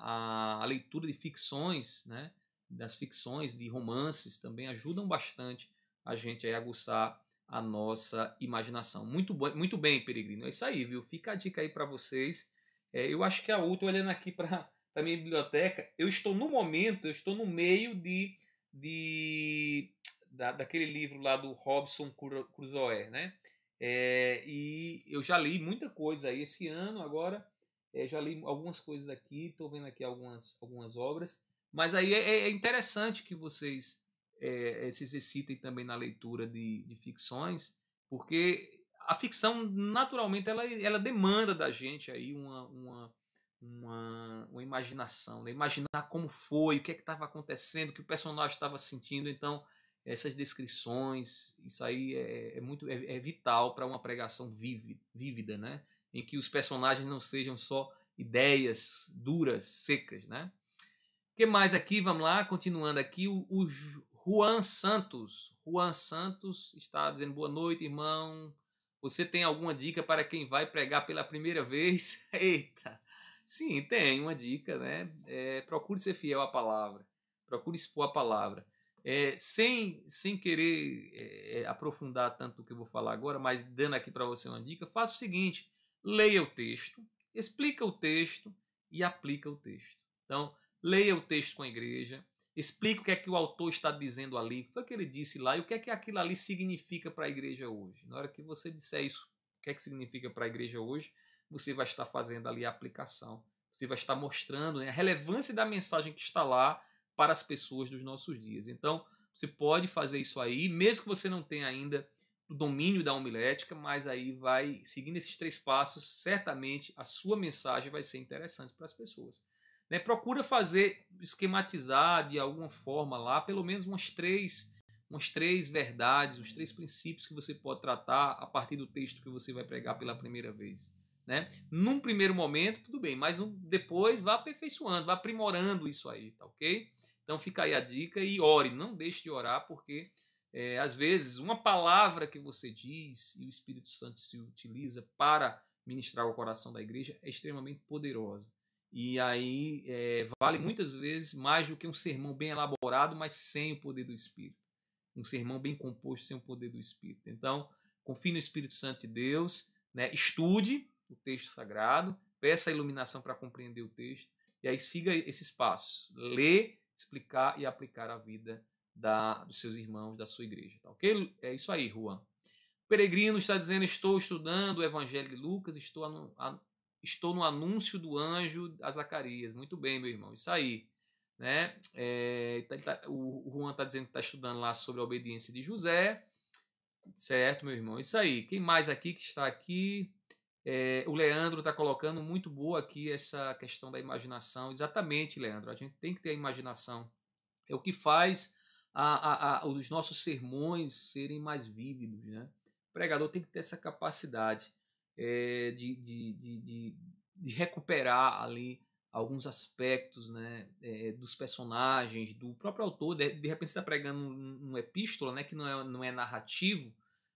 S1: a, a leitura de ficções, né, das ficções, de romances também ajudam bastante a gente a aguçar a nossa imaginação. Muito, muito bem, Peregrino. É isso aí, viu? Fica a dica aí para vocês. É, eu acho que a outra, olhando aqui para a minha biblioteca, eu estou no momento, eu estou no meio de, de da, daquele livro lá do Robson Crusoe, né? É, e eu já li muita coisa aí esse ano agora. É, já li algumas coisas aqui, estou vendo aqui algumas, algumas obras. Mas aí é, é, é interessante que vocês é, é, se exercitem também na leitura de, de ficções, porque a ficção, naturalmente, ela, ela demanda da gente aí uma, uma, uma, uma imaginação, né? imaginar como foi, o que é estava acontecendo, o que o personagem estava sentindo. Então, essas descrições, isso aí é, é muito é, é vital para uma pregação vívida, vívida, né? em que os personagens não sejam só ideias duras, secas, né? O que mais aqui? Vamos lá, continuando aqui, o, o Juan Santos. Juan Santos está dizendo boa noite, irmão. Você tem alguma dica para quem vai pregar pela primeira vez? Eita! Sim, tem uma dica, né? É, procure ser fiel à palavra, procure expor a palavra. É, sem, sem querer é, é aprofundar tanto o que eu vou falar agora, mas dando aqui para você uma dica, faça o seguinte: leia o texto, explica o texto e aplica o texto. Então, leia o texto com a igreja, explica o que é que o autor está dizendo ali, o que, é que ele disse lá e o que é que aquilo ali significa para a igreja hoje. Na hora que você disser isso, o que é que significa para a igreja hoje, você vai estar fazendo ali a aplicação. Você vai estar mostrando né, a relevância da mensagem que está lá para as pessoas dos nossos dias. Então, você pode fazer isso aí, mesmo que você não tenha ainda do domínio da homilética, mas aí vai seguindo esses três passos, certamente a sua mensagem vai ser interessante para as pessoas. Né? Procura fazer, esquematizar de alguma forma lá, pelo menos umas três, umas três verdades, uns três princípios que você pode tratar a partir do texto que você vai pregar pela primeira vez. Né? Num primeiro momento, tudo bem, mas depois vá aperfeiçoando, vá aprimorando isso aí, tá ok? Então fica aí a dica e ore, não deixe de orar, porque é, às vezes, uma palavra que você diz e o Espírito Santo se utiliza para ministrar o coração da igreja é extremamente poderosa. E aí é, vale muitas vezes mais do que um sermão bem elaborado, mas sem o poder do Espírito. Um sermão bem composto sem o poder do Espírito. Então, confie no Espírito Santo de Deus, né? estude o texto sagrado, peça a iluminação para compreender o texto, e aí siga esses passos. Ler, explicar e aplicar a vida da, dos seus irmãos, da sua igreja. Tá ok? É isso aí, Juan. O peregrino está dizendo: Estou estudando o Evangelho de Lucas, estou, anu, estou no anúncio do anjo a Zacarias. Muito bem, meu irmão, isso aí. Né? É, tá, tá o Juan está dizendo que está estudando lá sobre a obediência de José. Certo, meu irmão, isso aí. Quem mais aqui que está aqui? É, o Leandro está colocando muito boa aqui essa questão da imaginação. Exatamente, Leandro. A gente tem que ter a imaginação. É o que faz a, a, a, os nossos sermões serem mais vívidos. Né? O pregador tem que ter essa capacidade é, de, de, de, de, recuperar ali alguns aspectos né, é, dos personagens, do próprio autor. De, repente você está pregando um, um epístola né, que não é, não é narrativo,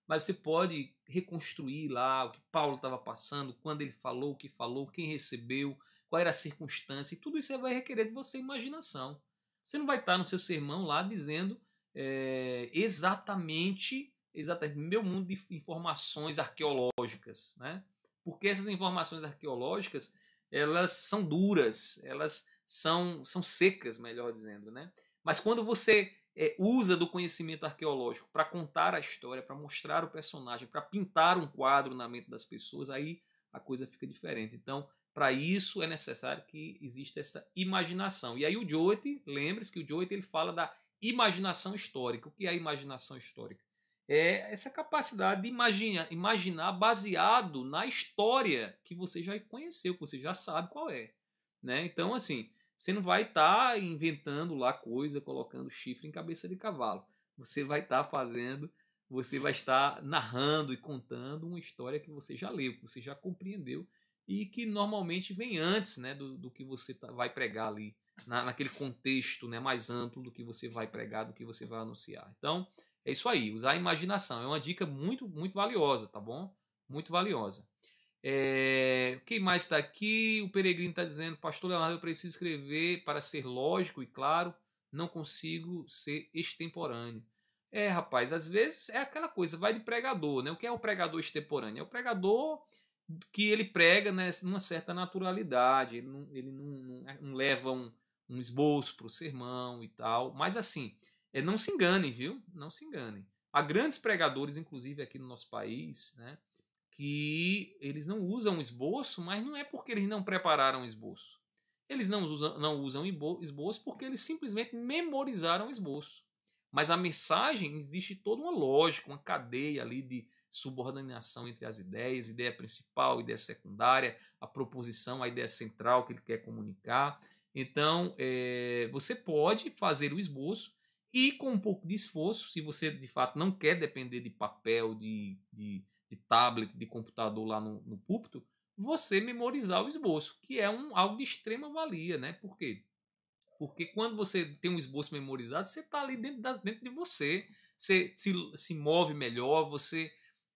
S1: mas você pode reconstruir lá o que Paulo estava passando, quando ele falou, o que falou, quem recebeu, qual era a circunstância, e tudo isso vai requerer de você imaginação. Você não vai estar no seu sermão lá dizendo é, exatamente, exatamente, meu mundo de informações arqueológicas, né? Porque essas informações arqueológicas, elas são duras, elas são, são secas, melhor dizendo, né? Mas quando você é, usa do conhecimento arqueológico para contar a história, para mostrar o personagem, para pintar um quadro na mente das pessoas, aí a coisa fica diferente. Então, para isso é necessário que exista essa imaginação. E aí o Joet, lembre-se que o Joet ele fala da imaginação histórica. O que é a imaginação histórica? É essa capacidade de imaginar, imaginar baseado na história que você já conheceu, que você já sabe qual é. Né? Então, assim, você não vai estar tá inventando lá coisa, colocando chifre em cabeça de cavalo. Você vai estar tá fazendo, você vai estar narrando e contando uma história que você já leu, que você já compreendeu e que normalmente vem antes né, do, do que você tá, vai pregar ali, na, naquele contexto né, mais amplo do que você vai pregar, do que você vai anunciar. Então, é isso aí, usar a imaginação. É uma dica muito, muito valiosa, tá bom? Muito valiosa. É, quem mais está aqui? O Peregrino está dizendo, pastor Leonardo, eu preciso escrever para ser lógico e claro, não consigo ser extemporâneo. É, rapaz, às vezes é aquela coisa, vai de pregador, né? O que é o pregador extemporâneo? É o pregador que ele prega né, numa certa naturalidade, ele não, ele não, não, é, não leva um, um esboço para o sermão e tal. Mas assim, é, não se enganem, viu? Não se enganem. Há grandes pregadores, inclusive aqui no nosso país, né, que eles não usam esboço, mas não é porque eles não prepararam esboço. Eles não usam, não usam esboço porque eles simplesmente memorizaram esboço. Mas a mensagem existe toda uma lógica, uma cadeia ali de, subordinação entre as ideias, ideia principal, ideia secundária, a proposição, a ideia central que ele quer comunicar. Então, é, você pode fazer o esboço e, com um pouco de esforço, se você de fato não quer depender de papel, de, de, de tablet, de computador lá no, no, púlpito, você memorizar o esboço, que é um, algo de extrema valia, né? Por quê? Porque quando você tem um esboço memorizado, você está ali dentro, da, dentro de você, você se, se move melhor, você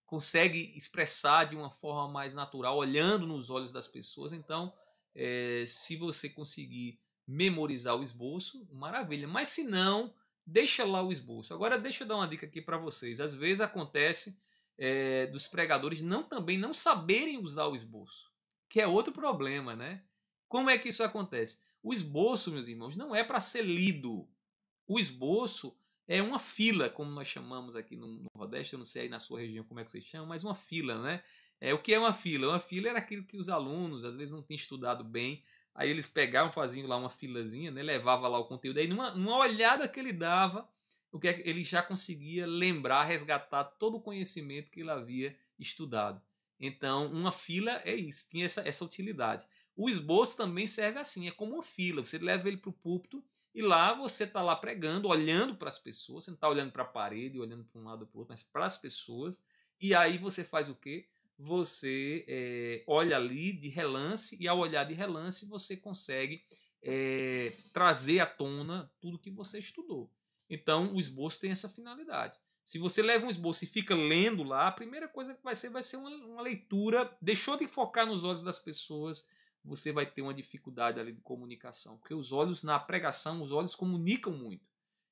S1: consegue expressar de uma forma mais natural, olhando nos olhos das pessoas. Então, é, se você conseguir memorizar o esboço, maravilha. Mas se não, deixa lá o esboço. Agora, deixa eu dar uma dica aqui para vocês. Às vezes acontece é, dos pregadores não também não saberem usar o esboço, que é outro problema, né? Como é que isso acontece? O esboço, meus irmãos, não é para ser lido. O esboço é uma fila, como nós chamamos aqui no, no Nordeste, eu não sei aí na sua região como é que vocês chamam, mas uma fila, né? É, o que é uma fila? Uma fila era aquilo que os alunos, às vezes, não tinham estudado bem, aí eles pegavam, faziam lá uma filazinha, né? levava lá o conteúdo, aí numa, numa olhada que ele dava, o que é ele já conseguia lembrar, resgatar todo o conhecimento que ele havia estudado. Então, uma fila é isso, tinha essa, essa utilidade. O esboço também serve assim, é como uma fila, você leva ele para o púlpito, e lá você está lá pregando, olhando para as pessoas, você não está olhando para a parede, olhando para um lado para o outro, mas para as pessoas. E aí você faz o quê? Você é, olha ali de relance, e ao olhar de relance você consegue é, trazer à tona tudo que você estudou. Então o esboço tem essa finalidade. Se você leva um esboço e fica lendo lá, a primeira coisa que vai ser vai ser uma, uma leitura, deixou de focar nos olhos das pessoas você vai ter uma dificuldade ali de comunicação, porque os olhos na pregação, os olhos comunicam muito.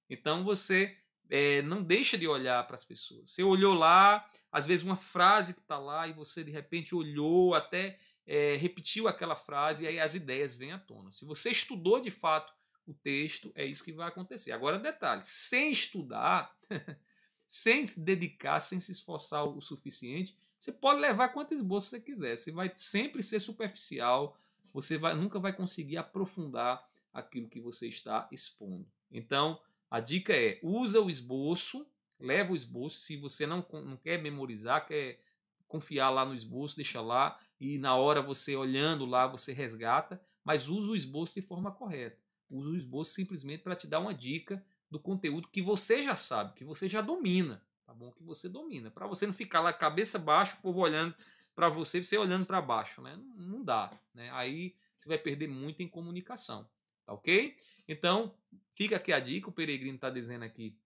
S1: Então você é, não deixa de olhar para as pessoas. Você olhou lá, às vezes uma frase que está lá e você de repente olhou, até é, repetiu aquela frase e aí as ideias vêm à tona. Se você estudou de fato o texto, é isso que vai acontecer. Agora, detalhe: sem estudar, sem se dedicar, sem se esforçar o suficiente, você pode levar quantos esboços você quiser, você vai sempre ser superficial, você vai, nunca vai conseguir aprofundar aquilo que você está expondo. Então, a dica é: usa o esboço, leva o esboço. Se você não, não quer memorizar, quer confiar lá no esboço, deixa lá e na hora você olhando lá você resgata, mas usa o esboço de forma correta. Usa o esboço simplesmente para te dar uma dica do conteúdo que você já sabe, que você já domina bom? Que você domina. Para você não ficar lá cabeça baixa, o povo olhando para você, você olhando para baixo, né? Não, dá, né? Aí você vai perder muito em comunicação, tá ok? Então, fica aqui a dica, o Peregrino está dizendo aqui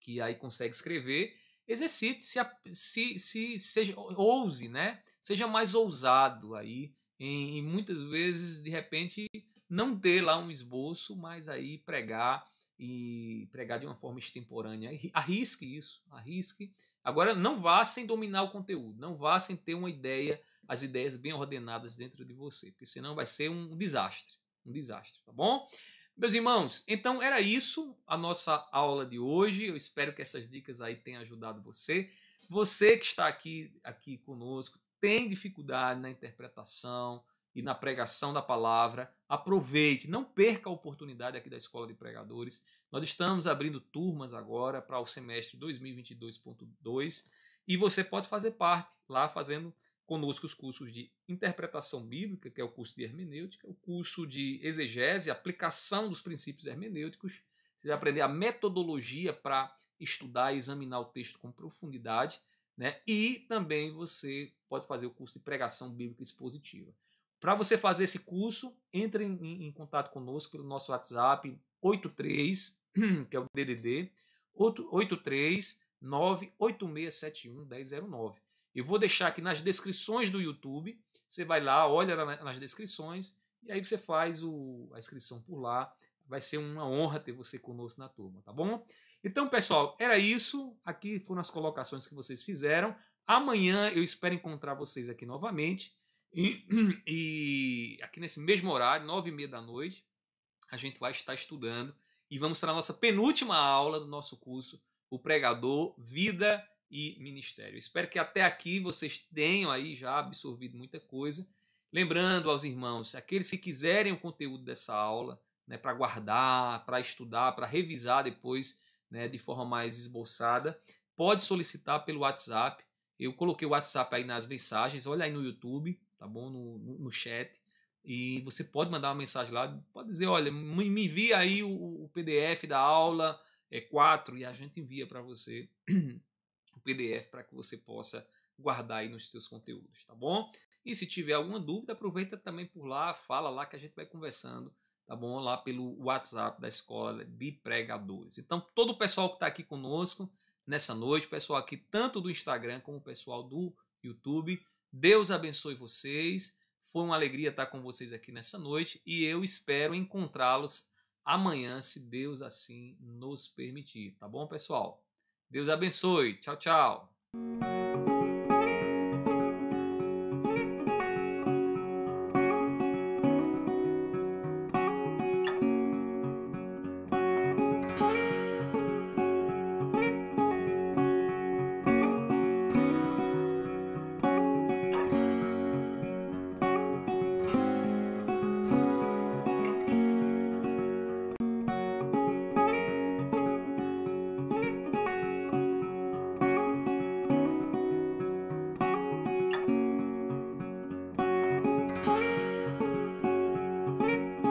S1: que aí consegue escrever. Exercite, se, se, se seja, ouse, né? Seja mais ousado aí em, em muitas vezes, de repente, não ter lá um esboço, mas aí pregar e pregar de uma forma extemporânea. Arrisque isso, arrisque. Agora, não vá sem dominar o conteúdo, não vá sem ter uma ideia, as ideias bem ordenadas dentro de você, porque senão vai ser um desastre, um desastre, tá bom? Meus irmãos, então era isso a nossa aula de hoje. Eu espero que essas dicas aí tenham ajudado você. Você que está aqui, aqui conosco tem dificuldade na interpretação, e na pregação da palavra. Aproveite, não perca a oportunidade aqui da Escola de Pregadores. Nós estamos abrindo turmas agora para o semestre 2022.2 e você pode fazer parte lá fazendo conosco os cursos de interpretação bíblica, que é o curso de hermenêutica, o curso de exegese, aplicação dos princípios hermenêuticos. Você vai aprender a metodologia para estudar e examinar o texto com profundidade. Né? E também você pode fazer o curso de pregação bíblica expositiva. Para você fazer esse curso, entre em, em, contato conosco pelo nosso WhatsApp 83, que é o DDD, 83 986711009. Eu vou deixar aqui nas descrições do YouTube, você vai lá, olha nas descrições, e aí você faz o, a inscrição por lá. Vai ser uma honra ter você conosco na turma, tá bom? Então, pessoal, era isso. Aqui foram as colocações que vocês fizeram. Amanhã eu espero encontrar vocês aqui novamente. E, e aqui nesse mesmo horário, nove e meia da noite, a gente vai estar estudando e vamos para a nossa penúltima aula do nosso curso, O Pregador, Vida e Ministério. Espero que até aqui vocês tenham aí já absorvido muita coisa. Lembrando aos irmãos, aqueles que quiserem o conteúdo dessa aula, né, para guardar, para estudar, para revisar depois né, de forma mais esboçada, pode solicitar pelo WhatsApp. Eu coloquei o WhatsApp aí nas mensagens, olha aí no YouTube tá bom? No, no, no, chat. E você pode mandar uma mensagem lá, pode dizer, olha, me envia aí o, o PDF da aula é 4 e a gente envia para você o PDF para que você possa guardar aí nos seus conteúdos, tá bom? E se tiver alguma dúvida, aproveita também por lá, fala lá que a gente vai conversando, tá bom? Lá pelo WhatsApp da Escola de Pregadores. Então, todo o pessoal que está aqui conosco nessa noite, pessoal aqui tanto do Instagram como o pessoal do YouTube, Deus abençoe vocês. Foi uma alegria estar com vocês aqui nessa noite e eu espero encontrá-los amanhã, se Deus assim nos permitir. Tá bom, pessoal? Deus abençoe. Tchau, tchau.